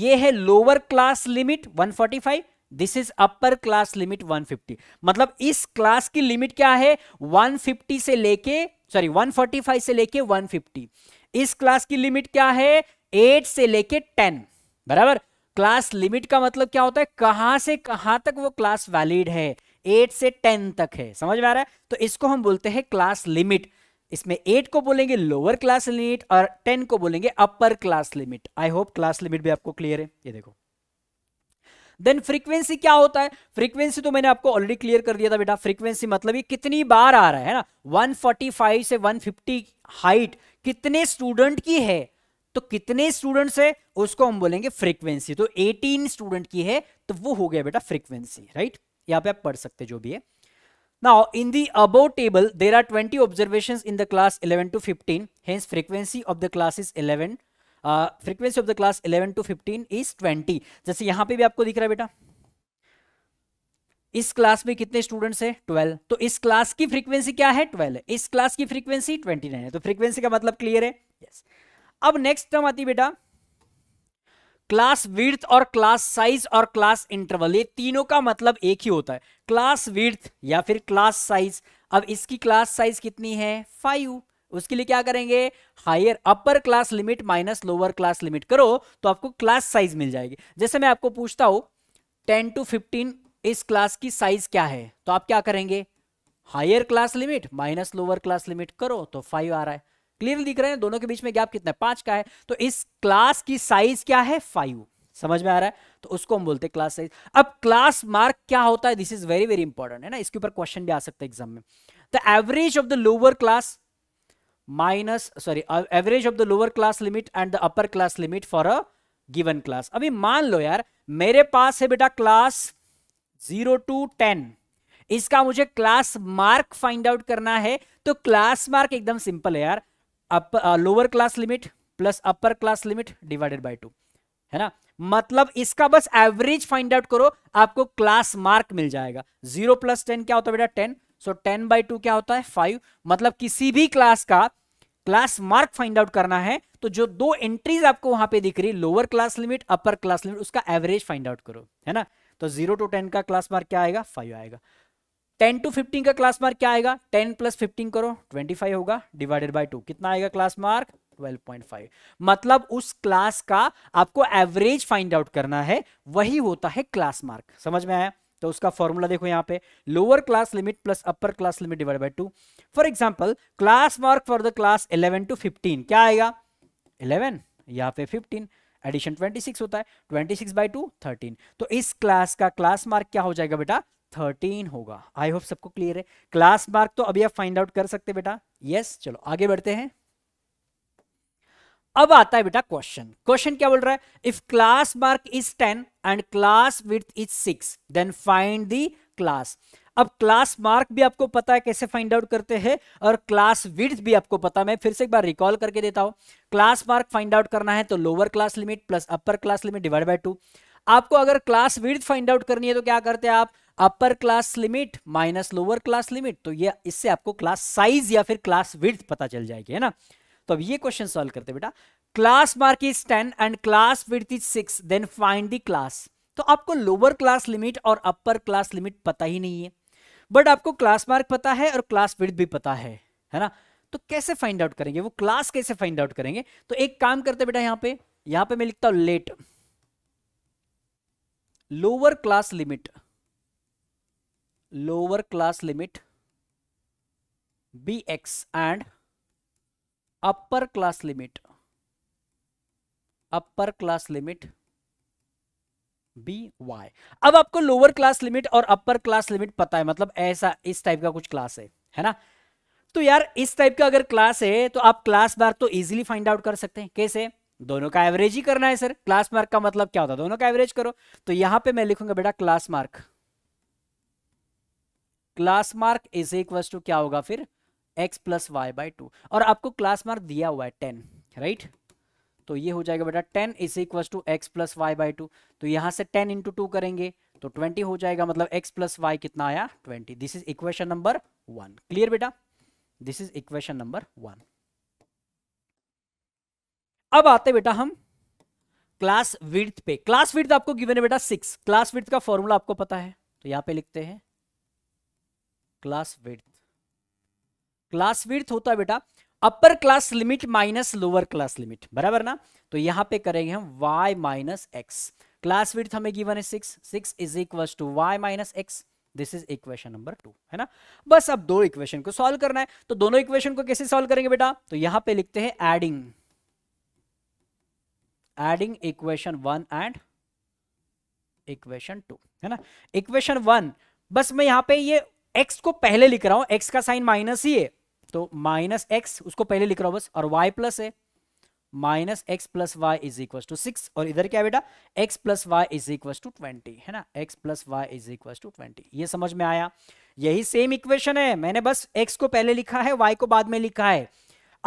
ये है lower class limit 145 this is upper class limit 150 मतलब इस क्लास की लिमिट क्या है 150 से लेके सॉरी 145 से लेके 150 इस क्लास की लिमिट क्या है 8 से लेके 10 बराबर क्लास लिमिट का मतलब क्या होता है कहां से कहां तक वो क्लास वैलिड है 8 से 10 तक है समझ में आ रहा है तो इसको हम बोलते हैं क्लास लिमिट इसमें 8 को बोलेंगे लोअर क्लास लिमिट और 10 को बोलेंगे upper class limit I hope class limit भी आपको क्लियर है ये देखो देन फ्रीक्वेंसी क्या होता है फ्रीक्वेंसी तो मैंने आपको ऑलरेडी क्लियर कर दिया था बेटा फ्रीक्वेंसी मतलब ये कितनी बार आ रहा है ना 145 से 150 हाइट कितने स्टूडेंट की है तो कितने स्टूडेंट्स है उसको हम बोलेंगे फ्रीक्वेंसी तो 18 स्टूडेंट की है तो वो हो गया बेटा फ्रीक्वेंसी राइट यहाँ पे आप पढ़ सकते जो भी है Now, in the above table, there are 20 observations in the class 11 to 15. Hence, frequency of the class is 11 frequency of the class 11 to 15 is 20 जैसे यहां पे भी आपको दिख रहा है बेटा इस क्लास में कितने स्टूडेंट्स हैं 12 तो इस क्लास की फ्रीक्वेंसी क्या है 12 इस क्लास की फ्रीक्वेंसी 29 है तो फ्रीक्वेंसी का मतलब क्लियर है yes. अब नेक्स्ट टर्म आती बेटा क्लास विर्थ और क्लास साइज और क्लास इंटरवल ये तीनों का मतलब एक ही होता है क्लास विर्थ या फिर क्लास साइज अब इसकी क्लास साइज कितनी है फाइव उसके लिए क्या करेंगे higher upper class limit minus lower class limit करो तो आपको क्लास साइज मिल जाएगी जैसे मैं आपको पूछता हूं टेन टू फिफ्टीन इस क्लास की साइज क्या है तो आप क्या करेंगे higher class limit minus lower class limit करो तो फाइव आ रहा है क्लियर दिख रहे हैं दोनों के बीच में गैप कितना है पांच का है तो इस क्लास की साइज क्या है फाइव समझ में आ रहा है तो उसको हम बोलते हैं क्लास साइज अब क्लास मार्क क्या होता है this is very very important है ना इसके ऊपर क्वेश्चन भी आ सकता है एग्जाम में the average of the lower class minus sorry average of the lower class limit and the upper class limit for a given class अभी मान लो यार मेरे पास है बेटा क्लास जीरो टू टेन इसका मुझे क्लास मार्क फाइंड आउट करना है तो क्लास मार्क एकदम सिंपल है यार up lower class limit plus upper class limit divided by two है ना मतलब इसका बस एवरेज फाइंड आउट करो आपको क्लास मार्क मिल जाएगा जीरो प्लस टेन क्या होता है बेटा ten so ten by two क्या होता है फाइव मतलब किसी भी क्लास का क्लास मार्क फाइंड आउट करना है तो जो दो एंट्रीज आपको वहां पे दिख रही lower class limit upper class limit उसका एवरेज फाइंड आउट करो है ना तो जीरो टू टेन का क्लास मार्क क्या आएगा फाइव आएगा टेन टू फिफ्टीन का क्लास मार्क क्या आएगा टेन प्लस फिफ्टीन करो ट्वेंटी फाइव होगा डिवाइडेड बाई टू कितना आएगा क्लास मार्क 12.5 मतलब उस क्लास का आपको एवरेज फाइंड आउट करना है वही होता है क्लास मार्क समझ में आया तो उसका फॉर्मूला देखो यहाँ पे lower class limit plus upper class limit divide by two for example class mark for the class eleven to fifteen क्या आएगा इलेवन या पे फिफ्टीन एडिशन 26 होता है 26 सिक्स बाई टू थर्टीन तो इस क्लास का क्लास मार्क क्या हो जाएगा बेटा 13 होगा आई होप सबको क्लियर है क्लास मार्क तो अभी आप फाइंड आउट कर सकते बेटा यस yes, चलो आगे बढ़ते हैं अब आता है बेटा क्वेश्चन क्वेश्चन क्या बोल रहा है if class mark is ten and class width is six then find the class अब क्लास मार्क भी आपको पता है कैसे फाइंड आउट करते हैं और क्लास विड्थ भी आपको पता है मैं फिर से एक बार रिकॉल करके देता हूं क्लास मार्क फाइंड आउट करना है तो lower class limit plus upper class limit divide by two आपको अगर क्लास विड्थ फाइंड आउट करनी है तो क्या करते हैं आप upper class limit minus lower class limit तो ये इससे आपको क्लास साइज या फिर क्लास विड्थ पता चल जाएगी है ना तो अब ये क्वेश्चन सॉल्व करते बेटा class mark is ten and class width is six then find the class तो आपको लोअर क्लास लिमिट और अपर क्लास लिमिट पता ही नहीं है बट आपको क्लास मार्क पता है और क्लास विथ भी पता है है ना तो कैसे फाइंड आउट करेंगे वो क्लास कैसे फाइंड आउट करेंगे तो एक काम करते बेटा यहां पे यहां पे मैं लिखता हूं let lower class limit lower class limit be X and upper class limit upper class limit be Y अब आपको लोअर क्लास लिमिट और अपर क्लास लिमिट पता है मतलब ऐसा इस टाइप का कुछ क्लास है है ना तो यार इस टाइप का अगर क्लास है तो आप क्लास बार तो इजीली फाइंड आउट कर सकते हैं कैसे दोनों का एवरेज ही करना है सर क्लास मार्क का मतलब क्या होता है दोनों का एवरेज करो तो यहां पे मैं लिखूंगा बेटा class mark class mark is equal to क्या होगा फिर X plus Y by two और आपको क्लास मार्क दिया हुआ है टेन राइट तो ये हो जाएगा बेटा ten is equal to X plus Y by two तो यहाँ से टेन इंटू टू करेंगे तो ट्वेंटी हो जाएगा मतलब एक्स प्लस वाई कितना आया twenty this is equation number one clear बेटा this is equation number one अब आते बेटा हम क्लास विर्थ पे क्लास विर्थ आपको गिवन है बेटा सिक्स क्लास विर्थ का फॉर्मूला आपको पता है तो यहां पे लिखते हैं क्लास विर्थ क्लास विर्थ होता है बेटा अपर class limit minus lower class limit बराबर ना तो यहां पे करेंगे हम y माइनस एक्स क्लास विर्थ हमें गिवन है six six is equal to Y minus x this is equation number two है ना बस अब दो इक्वेशन को सॉल्व करना है तो दोनों इक्वेशन को कैसे सॉल्व करेंगे बेटा तो यहां पे लिखते हैं adding adding equation one and equation two है ना इक्वेशन वन बस मैं यहां पे ये x को पहले लिख रहा हूं x का साइन माइनस ही है तो माइनस एक्स उसको पहले लिख रहा हूं बस और वाई प्लस है minus X plus Y is equal to six और इधर क्या बेटा X plus Y is equal to twenty है ना X plus Y is equal to twenty ये समझ में आया यही सेम इक्वेशन है मैंने बस एक्स को पहले लिखा है वाई को बाद में लिखा है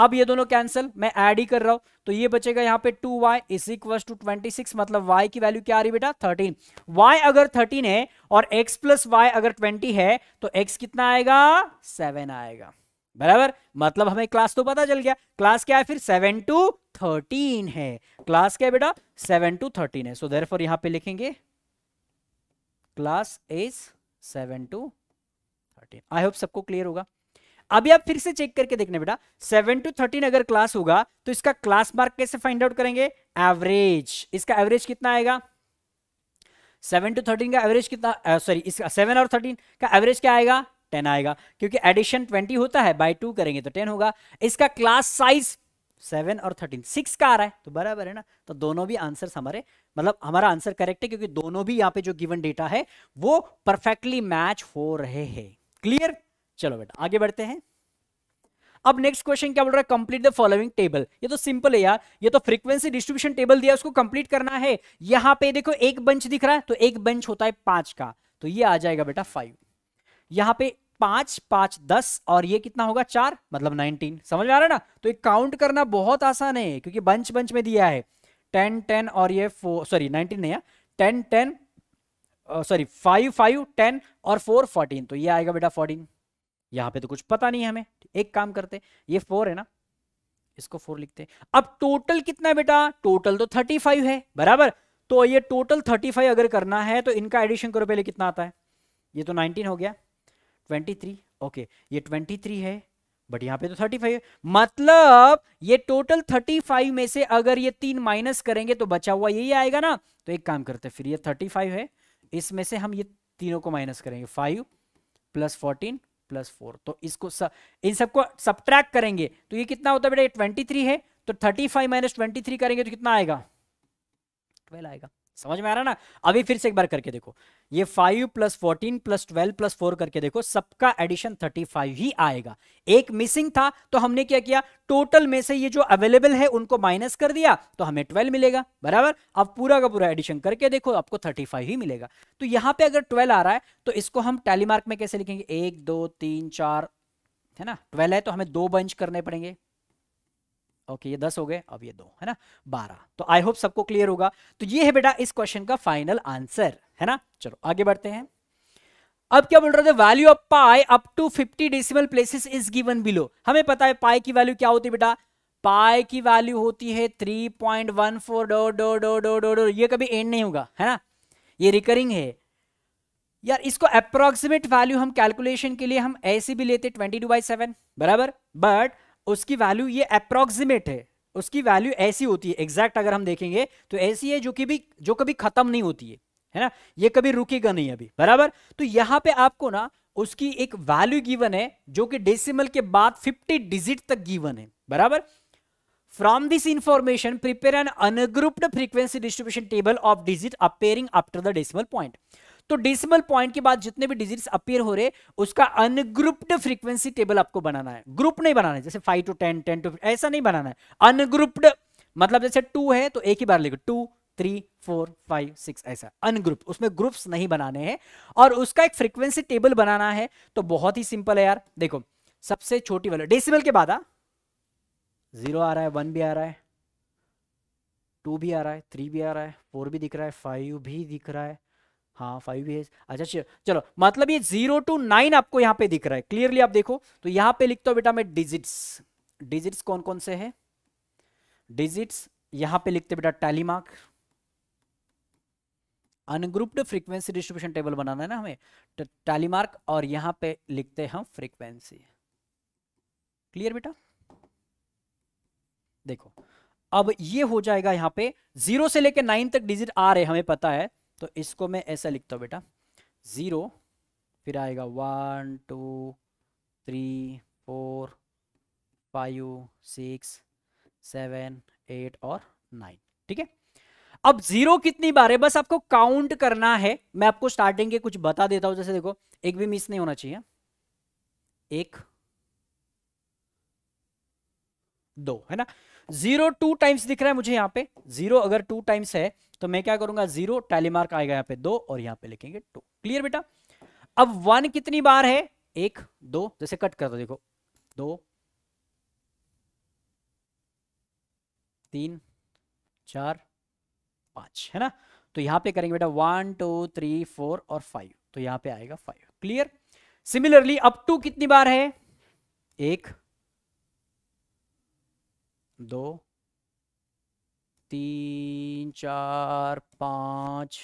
अब ये दोनों कैंसिल मैं ऐड ही कर रहा हूं तो ये बचेगा यहाँ पे two Y is equal to twenty six मतलब y की वैल्यू क्या आ रही बेटा 13 y अगर 13 है और x प्लस वाई अगर 20 है तो x कितना आएगा 7 आएगा बराबर मतलब हमें क्लास तो पता चल गया क्लास क्या है फिर सेवन टू थर्टीन है क्लास क्या बेटा सेवन टू थर्टीन है सो देर फॉर यहां पर लिखेंगे class is seven to thirteen I hope सबको क्लियर होगा अभी आप फिर से चेक करके देखने बेटा सेवन टू थर्टीन अगर क्लास होगा तो इसका क्लास मार्क कैसे फाइंड आउट करेंगे एवरेज इसका एवरेज कितना आएगा सेवन टू थर्टीन का एवरेज कितना सॉरी इसका सेवन और थर्टीन का एवरेज क्या आएगा टेन आएगा क्योंकि एडिशन ट्वेंटी होता है बाई टू करेंगे तो टेन होगा इसका क्लास साइज सेवन और थर्टीन सिक्स का आ रहा है तो बराबर है ना तो दोनों भी आंसर हमारे मतलब हमारा आंसर करेक्ट है क्योंकि दोनों भी यहाँ पे जो गिवन डेटा है वो परफेक्टली मैच हो रहे हैं क्लियर चलो बेटा आगे बढ़ते हैं अब नेक्स्ट क्वेश्चन क्या बोल रहा है कंप्लीट द फॉलोइंग टेबल ये तो सिंपल है यार ये तो फ्रीक्वेंसी डिस्ट्रीब्यूशन टेबल दिया उसको कंप्लीट करना है यहां पे देखो एक बंच दिख रहा है तो एक बंच होता है पांच का तो ये आ जाएगा बेटा फाइव यहां पे पांच पांच दस और ये कितना होगा चार मतलब नाइनटीन समझ में आ रहा है ना तो ये काउंट करना बहुत आसान है क्योंकि बंच बंच में दिया है टेन टेन और ये फोर सॉरी नाइनटीन नहीं ten ten sorry five five ten और फोर फोर्टीन तो ये आएगा बेटा फोर्टीन यहां पे तो कुछ पता नहीं है हमें एक काम करते ये फोर है ना इसको फोर लिखते अब टोटल कितना है बेटा टोटल तो थर्टी फाइव है बराबर तो ये टोटल थर्टी फाइव अगर करना है तो इनका एडिशन करो पहले कितना आता है ये तो नाइनटीन हो गया ट्वेंटी थ्री ओके ये ट्वेंटी थ्री है बट यहाँ पे तो थर्टी फाइव मतलब ये टोटल थर्टी फाइव में से अगर ये तीन माइनस करेंगे तो बचा हुआ यही आएगा ना तो एक काम करते हैं फिर ये थर्टी फाइव है इसमें से हम ये तीनों को माइनस करेंगे five plus fourteen plus four तो इसको स, इन सबको सब्ट्रैक्ट करेंगे तो ये कितना होता है बेटा ये ट्वेंटी थ्री है तो thirty five minus twenty three करेंगे तो कितना आएगा ट्वेल्व आएगा समझ में आ रहा ना अभी फिर से एक बार करके देखो ये five plus fourteen plus twelve plus four करके देखो सबका एडिशन थर्टी फाइव ही आएगा एक मिसिंग था तो हमने क्या किया टोटल में से ये जो अवेलेबल है उनको माइनस कर दिया तो हमें ट्वेल्व मिलेगा बराबर अब पूरा का पूरा एडिशन करके देखो आपको थर्टी फाइव ही मिलेगा तो यहां पे अगर ट्वेल्व आ रहा है तो इसको हम टैली में कैसे लिखेंगे एक दो तीन चार है ना ट्वेल्व है तो हमें दो बंच करने पड़ेंगे ओके ये दस हो गए अब ये दो है ना बारह तो आई होप सबको क्लियर होगा तो ये है बेटा इस क्वेश्चन का फाइनल आंसर है ना चलो आगे बढ़ते हैं अब क्या बोल रहे थे value of pi up to 50 decimal places is given below हमें पता है पाई की वैल्यू क्या होती है बेटा पाई की वैल्यू होती है 3.14 point one four dot dot dot dot dot dot ये कभी एंड नहीं होगा है ना ये रिकरिंग है यार इसको अप्रोक्सीमेट वैल्यू हम कैलकुलेशन के लिए हम ऐसे भी लेते ट्वेंटी टू बाई सेवन बराबर बट उसकी वैल्यू ये अप्रोक्सीमेट है उसकी वैल्यू ऐसी होती है एग्जैक्ट अगर हम देखेंगे तो ऐसी है जो कि भी जो कभी खत्म नहीं होती है है ना ये कभी रुकेगा नहीं अभी बराबर तो यहां पे आपको ना उसकी एक वैल्यू गिवन है जो कि डेसिमल के बाद 50 डिजिट तक गिवन है बराबर from this information prepare an ungrouped frequency distribution table of digit appearing after the decimal point तो डेसिमल पॉइंट के बाद जितने भी डिजिट्स अपियर हो रहे उसका अनग्रुप्ड फ्रीक्वेंसी टेबल आपको बनाना है ग्रुप नहीं बनाना है जैसे five to ten ten to ऐसा नहीं बनाना है अनग्रुप्ड मतलब जैसे टू है तो एक ही बार लिखो two three four five six ऐसा अनग्रुप उसमें ग्रुप्स नहीं बनाने हैं और उसका एक फ्रीक्वेंसी टेबल बनाना है तो बहुत ही सिंपल है यार देखो सबसे छोटी वैल्यू डेसिमल के बाद आ हाँ। जीरो आ रहा है वन भी आ रहा है टू भी आ रहा है थ्री भी आ रहा है फोर भी दिख रहा है फाइव भी दिख रहा है हाँ फाइव अच्छा, ईयर्स अच्छा चलो मतलब ये जीरो टू नाइन आपको यहाँ पे दिख रहा है क्लियरली आप देखो तो यहाँ पे लिखता हूँ बेटा मैं डिजिट्स डिजिट्स कौन कौन से है डिजिट्स यहाँ पे लिखते बेटा tally mark ungrouped frequency distribution table बनाना है ना हमें तो और यहाँ पे लिखते हैं हम फ्रीक्वेंसी क्लियर बेटा देखो अब ये हो जाएगा यहाँ पे जीरो से लेके नाइन तक डिजिट आ रहे हमें पता है तो इसको मैं ऐसा लिखता हूँ बेटा ज़ीरो फिर आएगा one two three four five six seven eight और नाइन ठीक है अब जीरो कितनी बार है बस आपको काउंट करना है मैं आपको स्टार्टिंग के कुछ बता देता हूं जैसे देखो एक भी मिस नहीं होना चाहिए एक दो है ना जीरो टू टाइम्स दिख रहा है मुझे यहाँ पे जीरो अगर टू टाइम्स है तो मैं क्या करूंगा जीरो टैली मार्क आएगा यहाँ पे दो और यहाँ पे लिखेंगे टू क्लियर बेटा अब वन कितनी बार है एक दो जैसे कट कर दो देखो दो तीन चार पांच है ना तो यहां पे करेंगे बेटा वन टू थ्री फोर और फाइव तो यहां पे आएगा five clear similarly up to कितनी बार है एक दो तीन चार पांच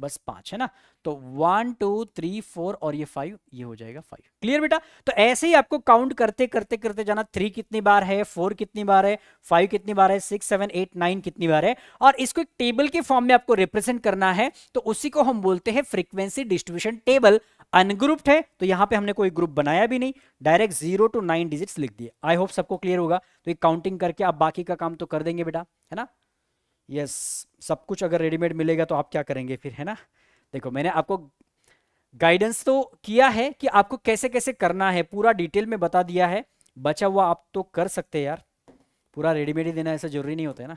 बस पांच है ना तो वन टू थ्री फोर और ये फाइव ये हो जाएगा फाइव क्लियर बेटा तो ऐसे ही आपको काउंट करते करते करते जाना थ्री कितनी बार है फोर कितनी बार है फाइव कितनी बार है सिक्स सेवन एट नाइन कितनी बार है और इसको एक टेबल के फॉर्म में आपको रिप्रेजेंट करना है तो उसी को हम बोलते हैं फ्रीक्वेंसी डिस्ट्रीब्यूशन टेबल अनग्रुप्ड है तो यहां पे हमने कोई ग्रुप बनाया भी नहीं direct zero to nine digits लिख दिए आई होप सबको क्लियर होगा तो एक काउंटिंग करके आप बाकी का काम तो कर देंगे बेटा है ना यस yes, सब कुछ अगर रेडीमेड मिलेगा तो आप क्या करेंगे फिर है ना देखो मैंने आपको गाइडेंस तो किया है कि आपको कैसे कैसे करना है पूरा डिटेल में बता दिया है बचा हुआ आप तो कर सकते हैं यार पूरा रेडीमेड ही देना ऐसा जरूरी नहीं होता है ना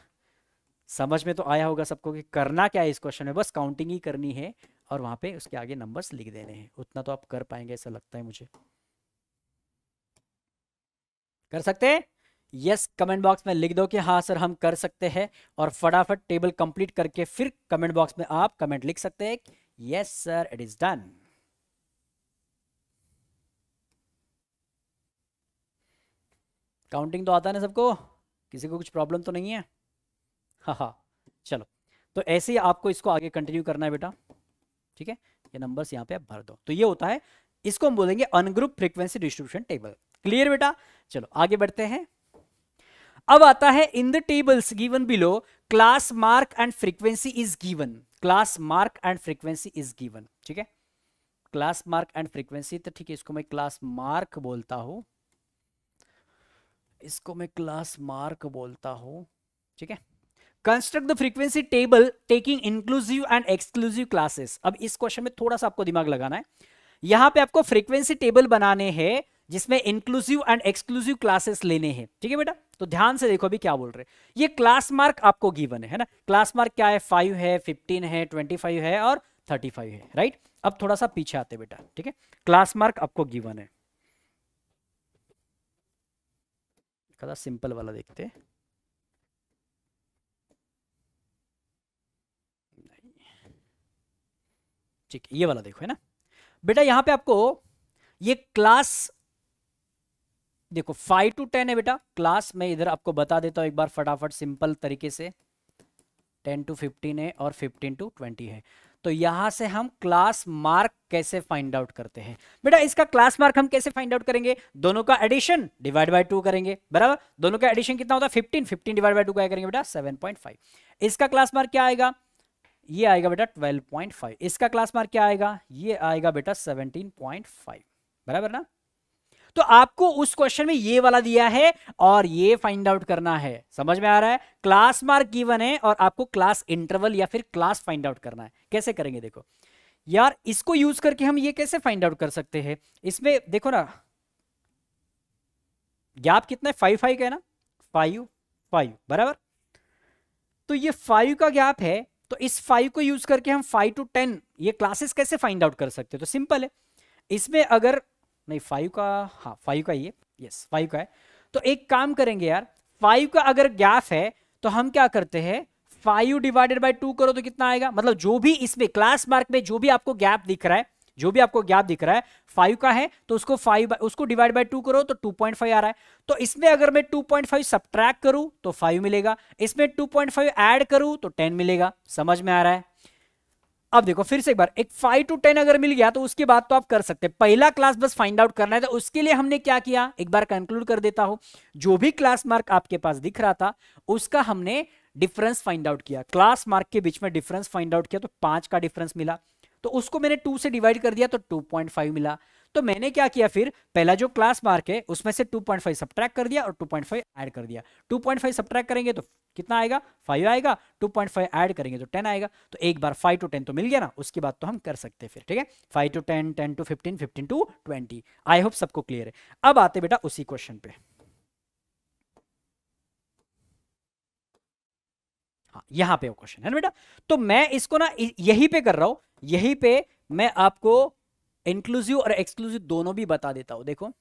समझ में तो आया होगा सबको कि करना क्या है इस क्वेश्चन में बस काउंटिंग ही करनी है और वहाँ पे उसके आगे नंबर्स लिख देने हैं उतना तो आप कर पाएंगे ऐसा लगता है मुझे कर सकते हैं यस कमेंट बॉक्स में लिख दो कि हाँ सर हम कर सकते हैं और फटाफट टेबल कंप्लीट करके फिर कमेंट बॉक्स में आप कमेंट लिख सकते हैं yes sir it is done counting तो आता है ना सबको किसी को कुछ प्रॉब्लम तो नहीं है हाँ हाँ चलो तो ऐसे ही आपको इसको आगे कंटिन्यू करना है बेटा ठीक है ये नंबर्स यहाँ पे आप भर दो तो ये होता है इसको हम बोलेंगे ungroup frequency distribution table clear बेटा चलो आगे बढ़ते हैं अब आता है in the tables given below class mark and frequency is given class mark and frequency is given ठीक है क्लास मार्क एंड फ्रीक्वेंसी तो ठीक है इसको मैं क्लास मार्क बोलता हूं इसको मैं क्लास मार्क बोलता हूं ठीक है construct the frequency table taking inclusive and exclusive classes अब इस क्वेश्चन में थोड़ा सा आपको दिमाग लगाना है यहां पे आपको फ्रीक्वेंसी टेबल बनाने हैं जिसमें इंक्लूसिव एंड एक्सक्लूसिव क्लासेस लेने हैं ठीक है बेटा तो ध्यान से देखो अभी क्या बोल रहे हैं ये क्लास मार्क आपको गिवन है ना क्लास मार्क क्या है फाइव है फिफ्टीन है ट्वेंटी फाइव है और थर्टी फाइव है राइट अब थोड़ा सा पीछे आते बेटा ठीक है क्लास मार्क आपको गिवन है कदा सिंपल वाला देखते हैं ठीक ये वाला देखो है ना बेटा यहाँ पे आपको ये क्लास देखो फाइव टू टेन है बेटा क्लास मैं इधर आपको बता देता हूँ एक बार फटाफट सिंपल तरीके से टेन टू फिफ्टीन है और फिफ्टीन टू ट्वेंटी है तो यहां से हम क्लास मार्क कैसे फाइंड आउट करते हैं बेटा इसका क्लास मार्क हम कैसे फाइंड आउट करेंगे दोनों का एडिशन डिवाइड बाय टू करेंगे बराबर दोनों का एडिशन कितना होता है 15 15 डिवाइड बाय टू क्या करेंगे बेटा 7.5 इसका क्लास मार्क क्या आएगा ये आएगा बेटा 12.5 इसका क्लास मार्क क्या आएगा ये आएगा बेटा 17.5 बराबर ना तो आपको उस क्वेश्चन में ये वाला दिया है और ये फाइंड आउट करना है समझ में आ रहा है क्लास मार्क गिवन है और आपको क्लास इंटरवल या फिर क्लास फाइंड आउट करना है कैसे करेंगे देखो यार इसको यूज करके हम ये कैसे फाइंड आउट कर सकते हैं इसमें देखो ना गैप कितना है फाइव फाइव है ना फाइव फाइव बराबर तो ये फाइव का गैप है तो इस फाइव को यूज करके हम फाइव टू टेन ये क्लासेस कैसे फाइंड आउट कर सकते हैं तो सिंपल है इसमें अगर नहीं फाइव का हाँ फाइव का ये यस फाइव का है तो एक काम करेंगे यार फाइव का अगर गैप है तो हम क्या करते हैं फाइव डिवाइडेड बाई टू करो तो कितना आएगा मतलब जो भी इसमें क्लास मार्क में जो भी आपको गैप दिख रहा है जो भी आपको ज्ञाप दिख रहा है फाइव का है तो उसको फाइव उसको डिवाइड बाई टू करो तो टू पॉइंट फाइव आ रहा है तो इसमें अगर मैं टू पॉइंट फाइव सब्ट्रैक करूं तो फाइव मिलेगा इसमें टू पॉइंट फाइव एड करूं तो टेन मिलेगा समझ में आ रहा है अब देखो फिर से एक बार एक फाइव टू टेन अगर मिल गया तो उसके बाद तो आप कर सकते हैं पहला क्लास बस फाइंड आउट करना है तो उसके लिए हमने क्या किया एक बार कंक्लूड कर देता हूं जो भी क्लास मार्क आपके पास दिख रहा था उसका हमने डिफरेंस फाइंड आउट किया क्लास मार्क के बीच में डिफरेंस फाइंड आउट किया तो पांच का डिफरेंस मिला तो उसको मैंने टू से डिवाइड कर दिया तो टू पॉइंट फाइव मिला तो मैंने क्या किया फिर पहला जो क्लास मार्क है उसमें से फाइव सब्ट्रैक कर दिया और टू पॉइंट फाइव एड कर दिया टू पॉइंट फाइव सब्ट्रैक करेंगे तो कितना आएगा फाइव आएगा टू पॉइंट फाइव एड करेंगे तो टेन आएगा तो एक बार फाइव टू टेन तो मिल गया ना उसके बाद तो हम कर सकते हैं फिर ठीक है five to ten ten to fifteen fifteen to twenty I hope सबको क्लियर है अब आते बेटा उसी क्वेश्चन पे हाँ, यहां पे वो क्वेश्चन है ना बेटा तो मैं इसको ना यही पे कर रहा हूं यही पे मैं आपको इंक्लूसिव और एक्सक्लूसिव दोनों भी बता देता हूं देखो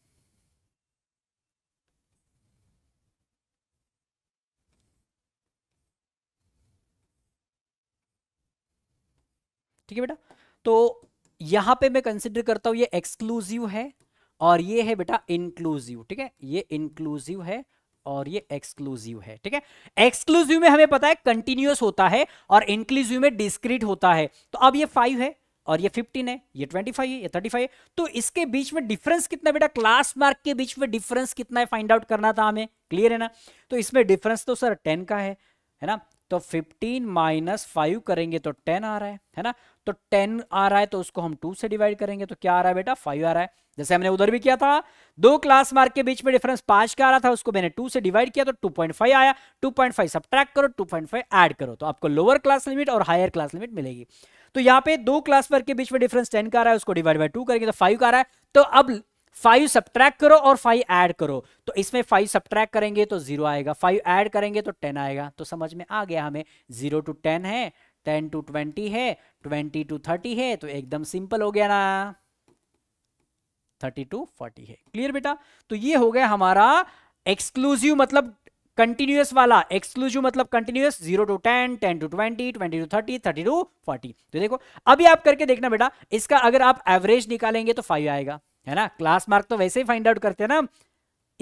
ठीक है बेटा तो यहां पे मैं कंसिडर करता हूं ये एक्सक्लूसिव है और ये है बेटा इंक्लूसिव ठीक है ये इंक्लूसिव है और ये एक्सक्लूसिव है ठीक है एक्सक्लूसिव में हमें पता है कंटिन्यूस होता है और इंक्लूसिव में डिस्क्रीट होता है तो अब ये फाइव है और ये 15 है ये 25 है ये 35 है तो इसके बीच में डिफरेंस कितना बेटा क्लास मार्क के बीच में डिफरेंस कितना है फाइंड आउट करना था हमें क्लियर है ना तो इसमें डिफरेंस तो सर 10 का है है ना तो 15 माइनस फाइव करेंगे तो 10 आ रहा है है ना तो टेन आ रहा है तो उसको हम टू से डिवाइड करेंगे तो क्या आ रहा है बेटा फाइव आ रहा है जैसे हमने उधर भी किया था दो क्लास मार्क के बीच में डिफरेंस पांच का आ रहा था उसको मैंने टू से डिवाइड किया तो टू पॉइंट फाइव आया टू पॉइंट फाइव सब्ट्रैक्ट करो टू पॉइंट फाइव ऐड करो तो आपको लोअर क्लास लिमिट और हायर क्लास लिमिट मिलेगी तो यहाँ पे दो क्लास वर्क के बीच में डिफरेंस टेन का आ रहा है उसको डिवाइड बाई टू करेंगे तो फाइव का आ रहा है तो अब फाइव सब्ट्रैक्ट करो और फाइव ऐड करो तो इसमें फाइव सब्ट्रैक्ट करेंगे तो जीरो आएगा फाइव ऐड करेंगे तो टेन आएगा तो समझ में आ गया हमें जीरो टू टेन है टेन टू ट्वेंटी है ट्वेंटी टू थर्टी है तो एकदम सिंपल हो गया ना थर्टी टू फोर्टी है क्लियर बेटा तो ये हो गया हमारा एक्सक्लूसिव मतलब कंटिन्यूस वाला एक्सक्लूसिव मतलब continuous zero to ten ten to twenty twenty to thirty thirty to forty तो देखो अभी आप करके देखना बेटा इसका अगर आप एवरेज निकालेंगे तो फाइव आएगा है ना क्लास मार्क तो वैसे ही फाइंड आउट करते हैं ना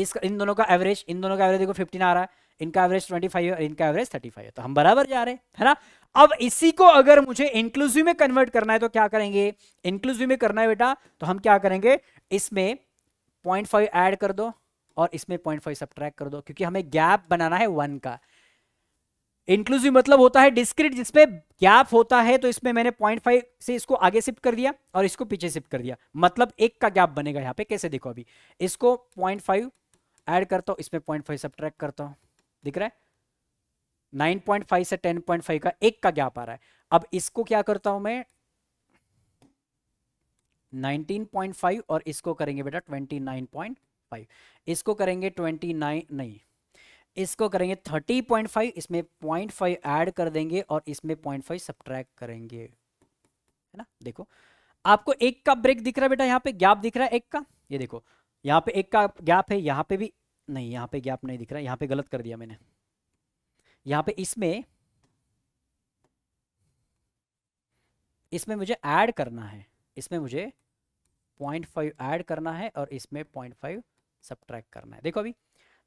इस इन दोनों का एवरेज इन दोनों का एवरेज देखो फिफ्टीन आ रहा है इनका एवरेज ट्वेंटी फाइव और इनका एवरेज थर्टी फाइव तो हम बराबर जा रहे हैं है ना अब इसी को अगर मुझे इंक्लूसिव में कन्वर्ट करना है तो क्या करेंगे इंक्लूसिव में करना है बेटा तो हम क्या करेंगे इसमें पॉइंट फाइव ऐड कर दो और इसमें पॉइंट फाइव कर दो क्योंकि हमें गैप बनाना है वन का इंक्लूसिव मतलब होता है डिस्क्रिट जिसपे गैप होता है तो इसमें मैंने पॉइंट फाइव से इसको आगे शिफ्ट कर दिया और इसको पीछे शिफ्ट कर दिया मतलब एक का गैप बनेगा यहाँ पे कैसे देखो अभी इसको पॉइंट फाइव ऐड करता हूँ इसमें पॉइंट फाइव सब्ट्रैक्ट करता हूँ दिख रहा है 9.5 से 10.5 का एक का गैप आ रहा है अब इसको क्या करता हूं मैं 19.5 और इसको करेंगे बेटा 29.5 इसको करेंगे 29 नहीं इसको करेंगे 30.5 इसमें 0.5 ऐड कर देंगे और इसमें 0.5 फाइव करेंगे है ना देखो आपको एक का ब्रेक दिख रहा है बेटा यहाँ पे गैप दिख रहा है एक का ये देखो यहाँ पे एक का गैप है यहाँ पे भी नहीं यहाँ पे गैप नहीं दिख रहा है यहाँ पे गलत कर दिया मैंने यहाँ पे इसमें इसमें मुझे ऐड करना है इसमें मुझे पॉइंट फाइव ऐड करना है और इसमें पॉइंट फाइव सब्ट्रैक्ट करना है देखो अभी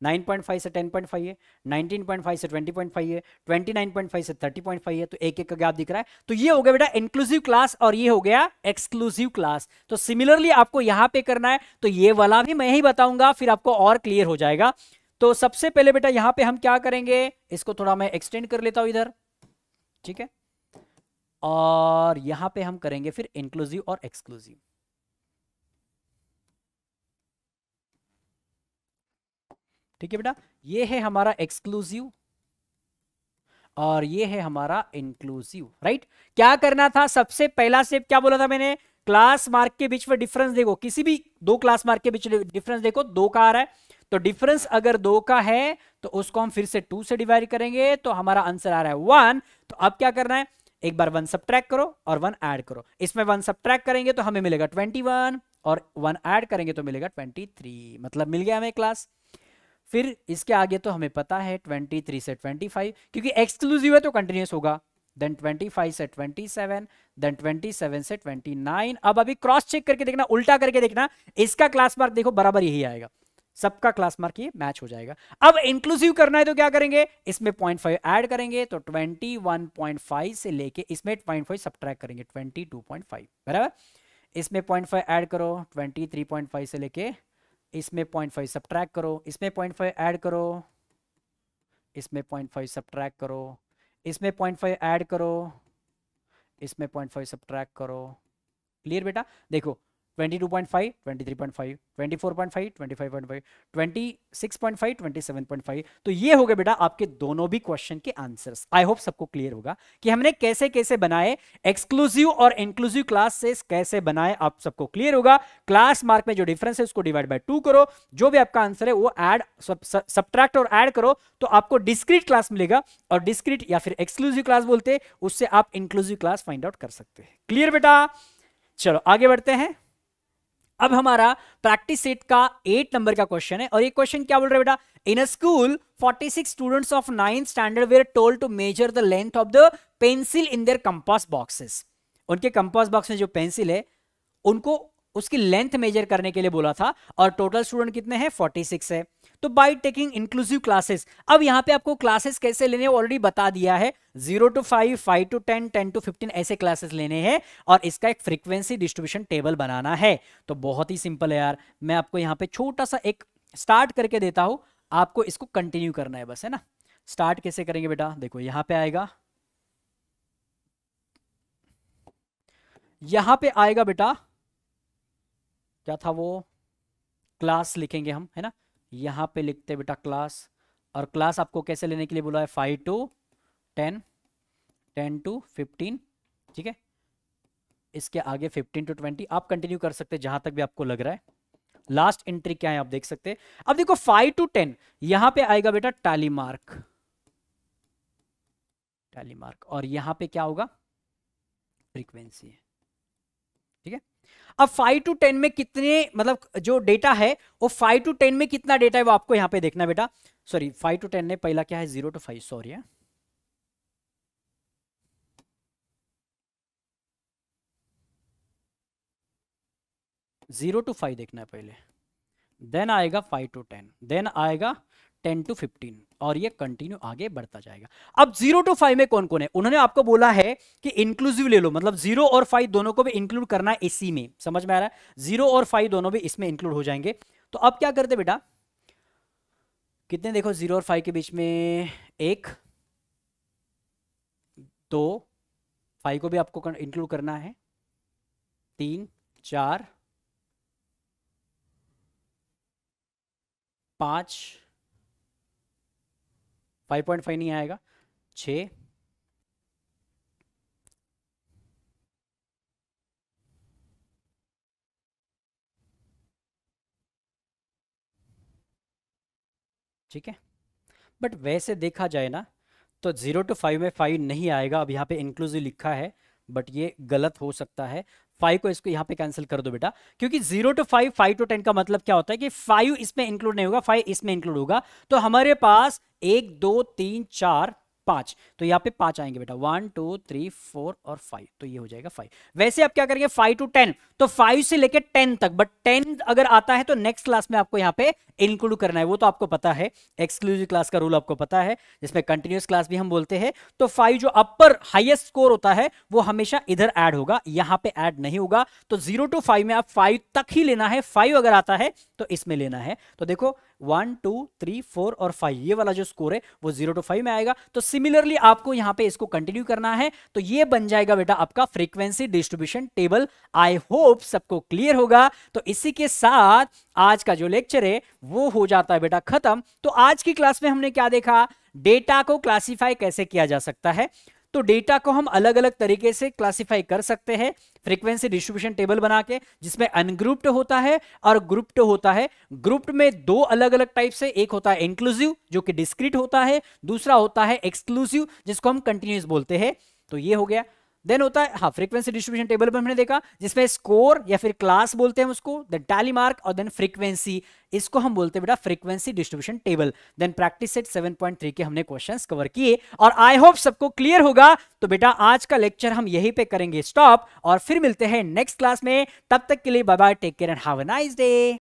9.5 से 10.5 है 19.5 से 20.5 है 29.5 से 30.5 है तो एक एक का गैप दिख रहा है तो ये हो गया बेटा इंक्लूसिव क्लास और ये हो गया एक्सक्लूसिव क्लास तो सिमिलरली आपको यहां पे करना है तो ये वाला भी मैं ही बताऊंगा फिर आपको और क्लियर हो जाएगा तो सबसे पहले बेटा यहां पे हम क्या करेंगे इसको थोड़ा मैं एक्सटेंड कर लेता हूं इधर ठीक है और यहां पे हम करेंगे फिर इंक्लूसिव और एक्सक्लूसिव ठीक है बेटा ये है हमारा एक्सक्लूसिव और ये है हमारा इंक्लूसिव राइट क्या करना था सबसे पहला स्टेप क्या बोला था मैंने क्लास मार्क के बीच में डिफरेंस देखो किसी भी दो क्लास मार्क के बीच डिफरेंस देखो दो का आ रहा है तो डिफरेंस अगर दो का है तो उसको हम फिर से टू से डिवाइड करेंगे तो हमारा आंसर आ रहा है वन तो अब क्या करना है एक बार वन सब करो और वन ऐड करो इसमें वन सब करेंगे तो हमें मिलेगा ट्वेंटी वन और वन ऐड करेंगे तो मिलेगा ट्वेंटी थ्री मतलब मिल गया हमें क्लास फिर इसके आगे तो हमें पता है ट्वेंटी थ्री से ट्वेंटी फाइव क्योंकि एक्सक्लूसिव है तो कंटिन्यूस होगा देन 25 से 27, देन 27 से 29. अब अभी क्रॉस चेक करके देखना उल्टा करके देखना इसका क्लास मार्क देखो बराबर यही आएगा सबका क्लास मार्क ये मैच हो जाएगा अब इंक्लूसिव करना है तो क्या करेंगे इसमें पॉइंट फाइव एड करेंगे तो ट्वेंटी वन पॉइंट फाइव से लेके इसमें पॉइंट फाइव सब्ट्रैक्ट करेंगे ट्वेंटी टू पॉइंट फाइव बराबर इसमें पॉइंट फाइव एड करो ट्वेंटी थ्री पॉइंट फाइव से लेके इसमें पॉइंट फाइव सब्ट्रैक्ट करो इसमें पॉइंट फाइव एड करो इसमें पॉइंट फाइव सब्ट्रैक्ट करो इसमें पॉइंट फाइव एड करो इसमें पॉइंट फाइव सब्ट्रैक्ट करो क्लियर बेटा देखो तो ये हो गए बेटा आपके दोनों भी क्वेश्चन के आंसर्स आई होप सबको क्लियर होगा कि हमने कैसे कैसे बनाए एक्सक्लूसिव और इंक्लूसिव क्लास से कैसे बनाए आप सबको क्लियर होगा क्लास मार्क में जो डिफरेंस है उसको डिवाइड बाय टू करो जो भी आपका आंसर है वो एड सब्ट्रैक्ट और एड करो तो आपको डिस्क्रिट क्लास मिलेगा और डिस्क्रिट या फिर एक्सक्लूसिव क्लास बोलते उससे आप इंक्लूसिव क्लास फाइंड आउट कर सकते हैं क्लियर बेटा चलो आगे बढ़ते हैं अब हमारा प्रैक्टिस सेट का एट नंबर का क्वेश्चन है और ये क्वेश्चन क्या बोल रहे बेटा in a school 46 students of ninth standard were told to measure the length of the pencil in their compass boxes उनके कंपास बॉक्स में जो पेंसिल है उनको उसकी लेंथ मेजर करने के लिए बोला था और टोटल स्टूडेंट कितने हैं 46 है तो बाय टेकिंग इंक्लूसिव क्लासेस अब यहाँ पे आपको क्लासेस कैसे लेने ऑलरेडी बता दिया है zero to five five to ten ten to fifteen ऐसे क्लासेस लेने हैं और इसका एक फ्रीक्वेंसी डिस्ट्रीब्यूशन टेबल बनाना है तो बहुत ही सिंपल है यार मैं आपको यहाँ पे छोटा सा एक स्टार्ट करके देता हूं आपको इसको कंटिन्यू करना है बस है ना स्टार्ट कैसे करेंगे बेटा देखो यहां पे आएगा यहां पे आएगा बेटा क्या था वो क्लास लिखेंगे हम है ना यहाँ पे लिखते बेटा क्लास और क्लास आपको कैसे लेने के लिए बोला है five to ten ten to fifteen ठीक है इसके आगे फिफ्टीन टू ट्वेंटी आप कंटिन्यू कर सकते हैं जहां तक भी आपको लग रहा है लास्ट एंट्री क्या है आप देख सकते हैं अब देखो फाइव टू टेन यहां पे आएगा बेटा टैली मार्क टैली मार्क और यहां पे क्या होगा फ्रीक्वेंसी है ठीक है अब फाइव टू टेन में कितने मतलब जो डेटा है वो फाइव टू टेन में कितना डेटा है वो आपको यहां पे देखना बेटा सॉरी फाइव टू टेन में पहला क्या है जीरो टू फाइव सॉरी है जीरो टू फाइव देखना है पहले देन आएगा फाइव टू टेन देन आएगा टेन टू फिफ्टीन और ये कंटिन्यू आगे बढ़ता जाएगा अब जीरो टू फाइव में कौन कौन है उन्होंने आपको बोला है कि इंक्लूसिव ले लो मतलब जीरो और फाइव दोनों को भी इंक्लूड करना है इसी में समझ में आ रहा है जीरो और फाइव दोनों भी इसमें इंक्लूड हो जाएंगे तो अब क्या करते बेटा कितने देखो जीरो और फाइव के बीच में एक दो फाइव को भी आपको इंक्लूड करना है तीन चार पांच फाइव पॉइंट फाइव नहीं आएगा छ ठीक है बट वैसे देखा जाए ना तो ज़ीरो टू फाइव में फाइव नहीं आएगा अब यहां पे इंक्लूसिव लिखा है बट ये गलत हो सकता है फाइव को इसको यहाँ पे कैंसिल कर दो बेटा क्योंकि zero to five five to ten का मतलब क्या होता है कि फाइव इसमें इंक्लूड नहीं होगा फाइव इसमें इंक्लूड होगा तो हमारे पास एक दो तीन चार पांच तो यहाँ पे पांच आएंगे बेटा वन टू थ्री फोर और फाइव तो ये हो जाएगा फाइव वैसे आप क्या करेंगे फाइव टू टेन तो फाइव से लेकर टेन तक बट टेन अगर आता है तो नेक्स्ट क्लास में आपको यहाँ पे इंक्लूड करना है वो तो आपको पता है एक्सक्लूसिव क्लास का रूल आपको पता है जिसमें कंटिन्यूस क्लास भी हम बोलते हैं तो फाइव जो अपर हाइएस्ट स्कोर होता है वो हमेशा इधर एड होगा यहाँ पे एड नहीं होगा तो जीरो टू फाइव में आप फाइव तक ही लेना है फाइव अगर आता है तो इसमें लेना है तो देखो वन टू थ्री फोर और फाइव ये वाला जो स्कोर है वो जीरो टू फाइव में आएगा तो सिमिलरली आपको यहां पे इसको कंटिन्यू करना है तो ये बन जाएगा बेटा आपका frequency distribution table I hope सबको क्लियर होगा तो इसी के साथ आज का जो लेक्चर है वो हो जाता है बेटा खत्म तो आज की क्लास में हमने क्या देखा डेटा को क्लासिफाई कैसे किया जा सकता है तो डेटा को हम अलग अलग तरीके से क्लासिफाई कर सकते हैं फ्रीक्वेंसी डिस्ट्रीब्यूशन टेबल बना के जिसमें अनग्रुप्ड होता है और ग्रुप्ड होता है ग्रुप्ड में दो अलग अलग टाइप से एक होता है इंक्लूसिव जो कि डिस्क्रीट होता है दूसरा होता है एक्सक्लूसिव जिसको हम कंटिन्यूस बोलते हैं तो ये हो गया देन होता है हाँ फ्रीक्वेंसी डिस्ट्रीब्यूशन टेबल पर हमने देखा जिसमें स्कोर या फिर क्लास बोलते हैं उसको देन टैली मार्क और देन फ्रीक्वेंसी इसको हम बोलते हैं बेटा frequency distribution table then practice set 7.3 के हमने क्वेश्चंस कवर किए और आई होप सबको क्लियर होगा तो बेटा आज का लेक्चर हम यहीं पे करेंगे स्टॉप और फिर मिलते हैं नेक्स्ट क्लास में तब तक के लिए bye bye take care and have a nice day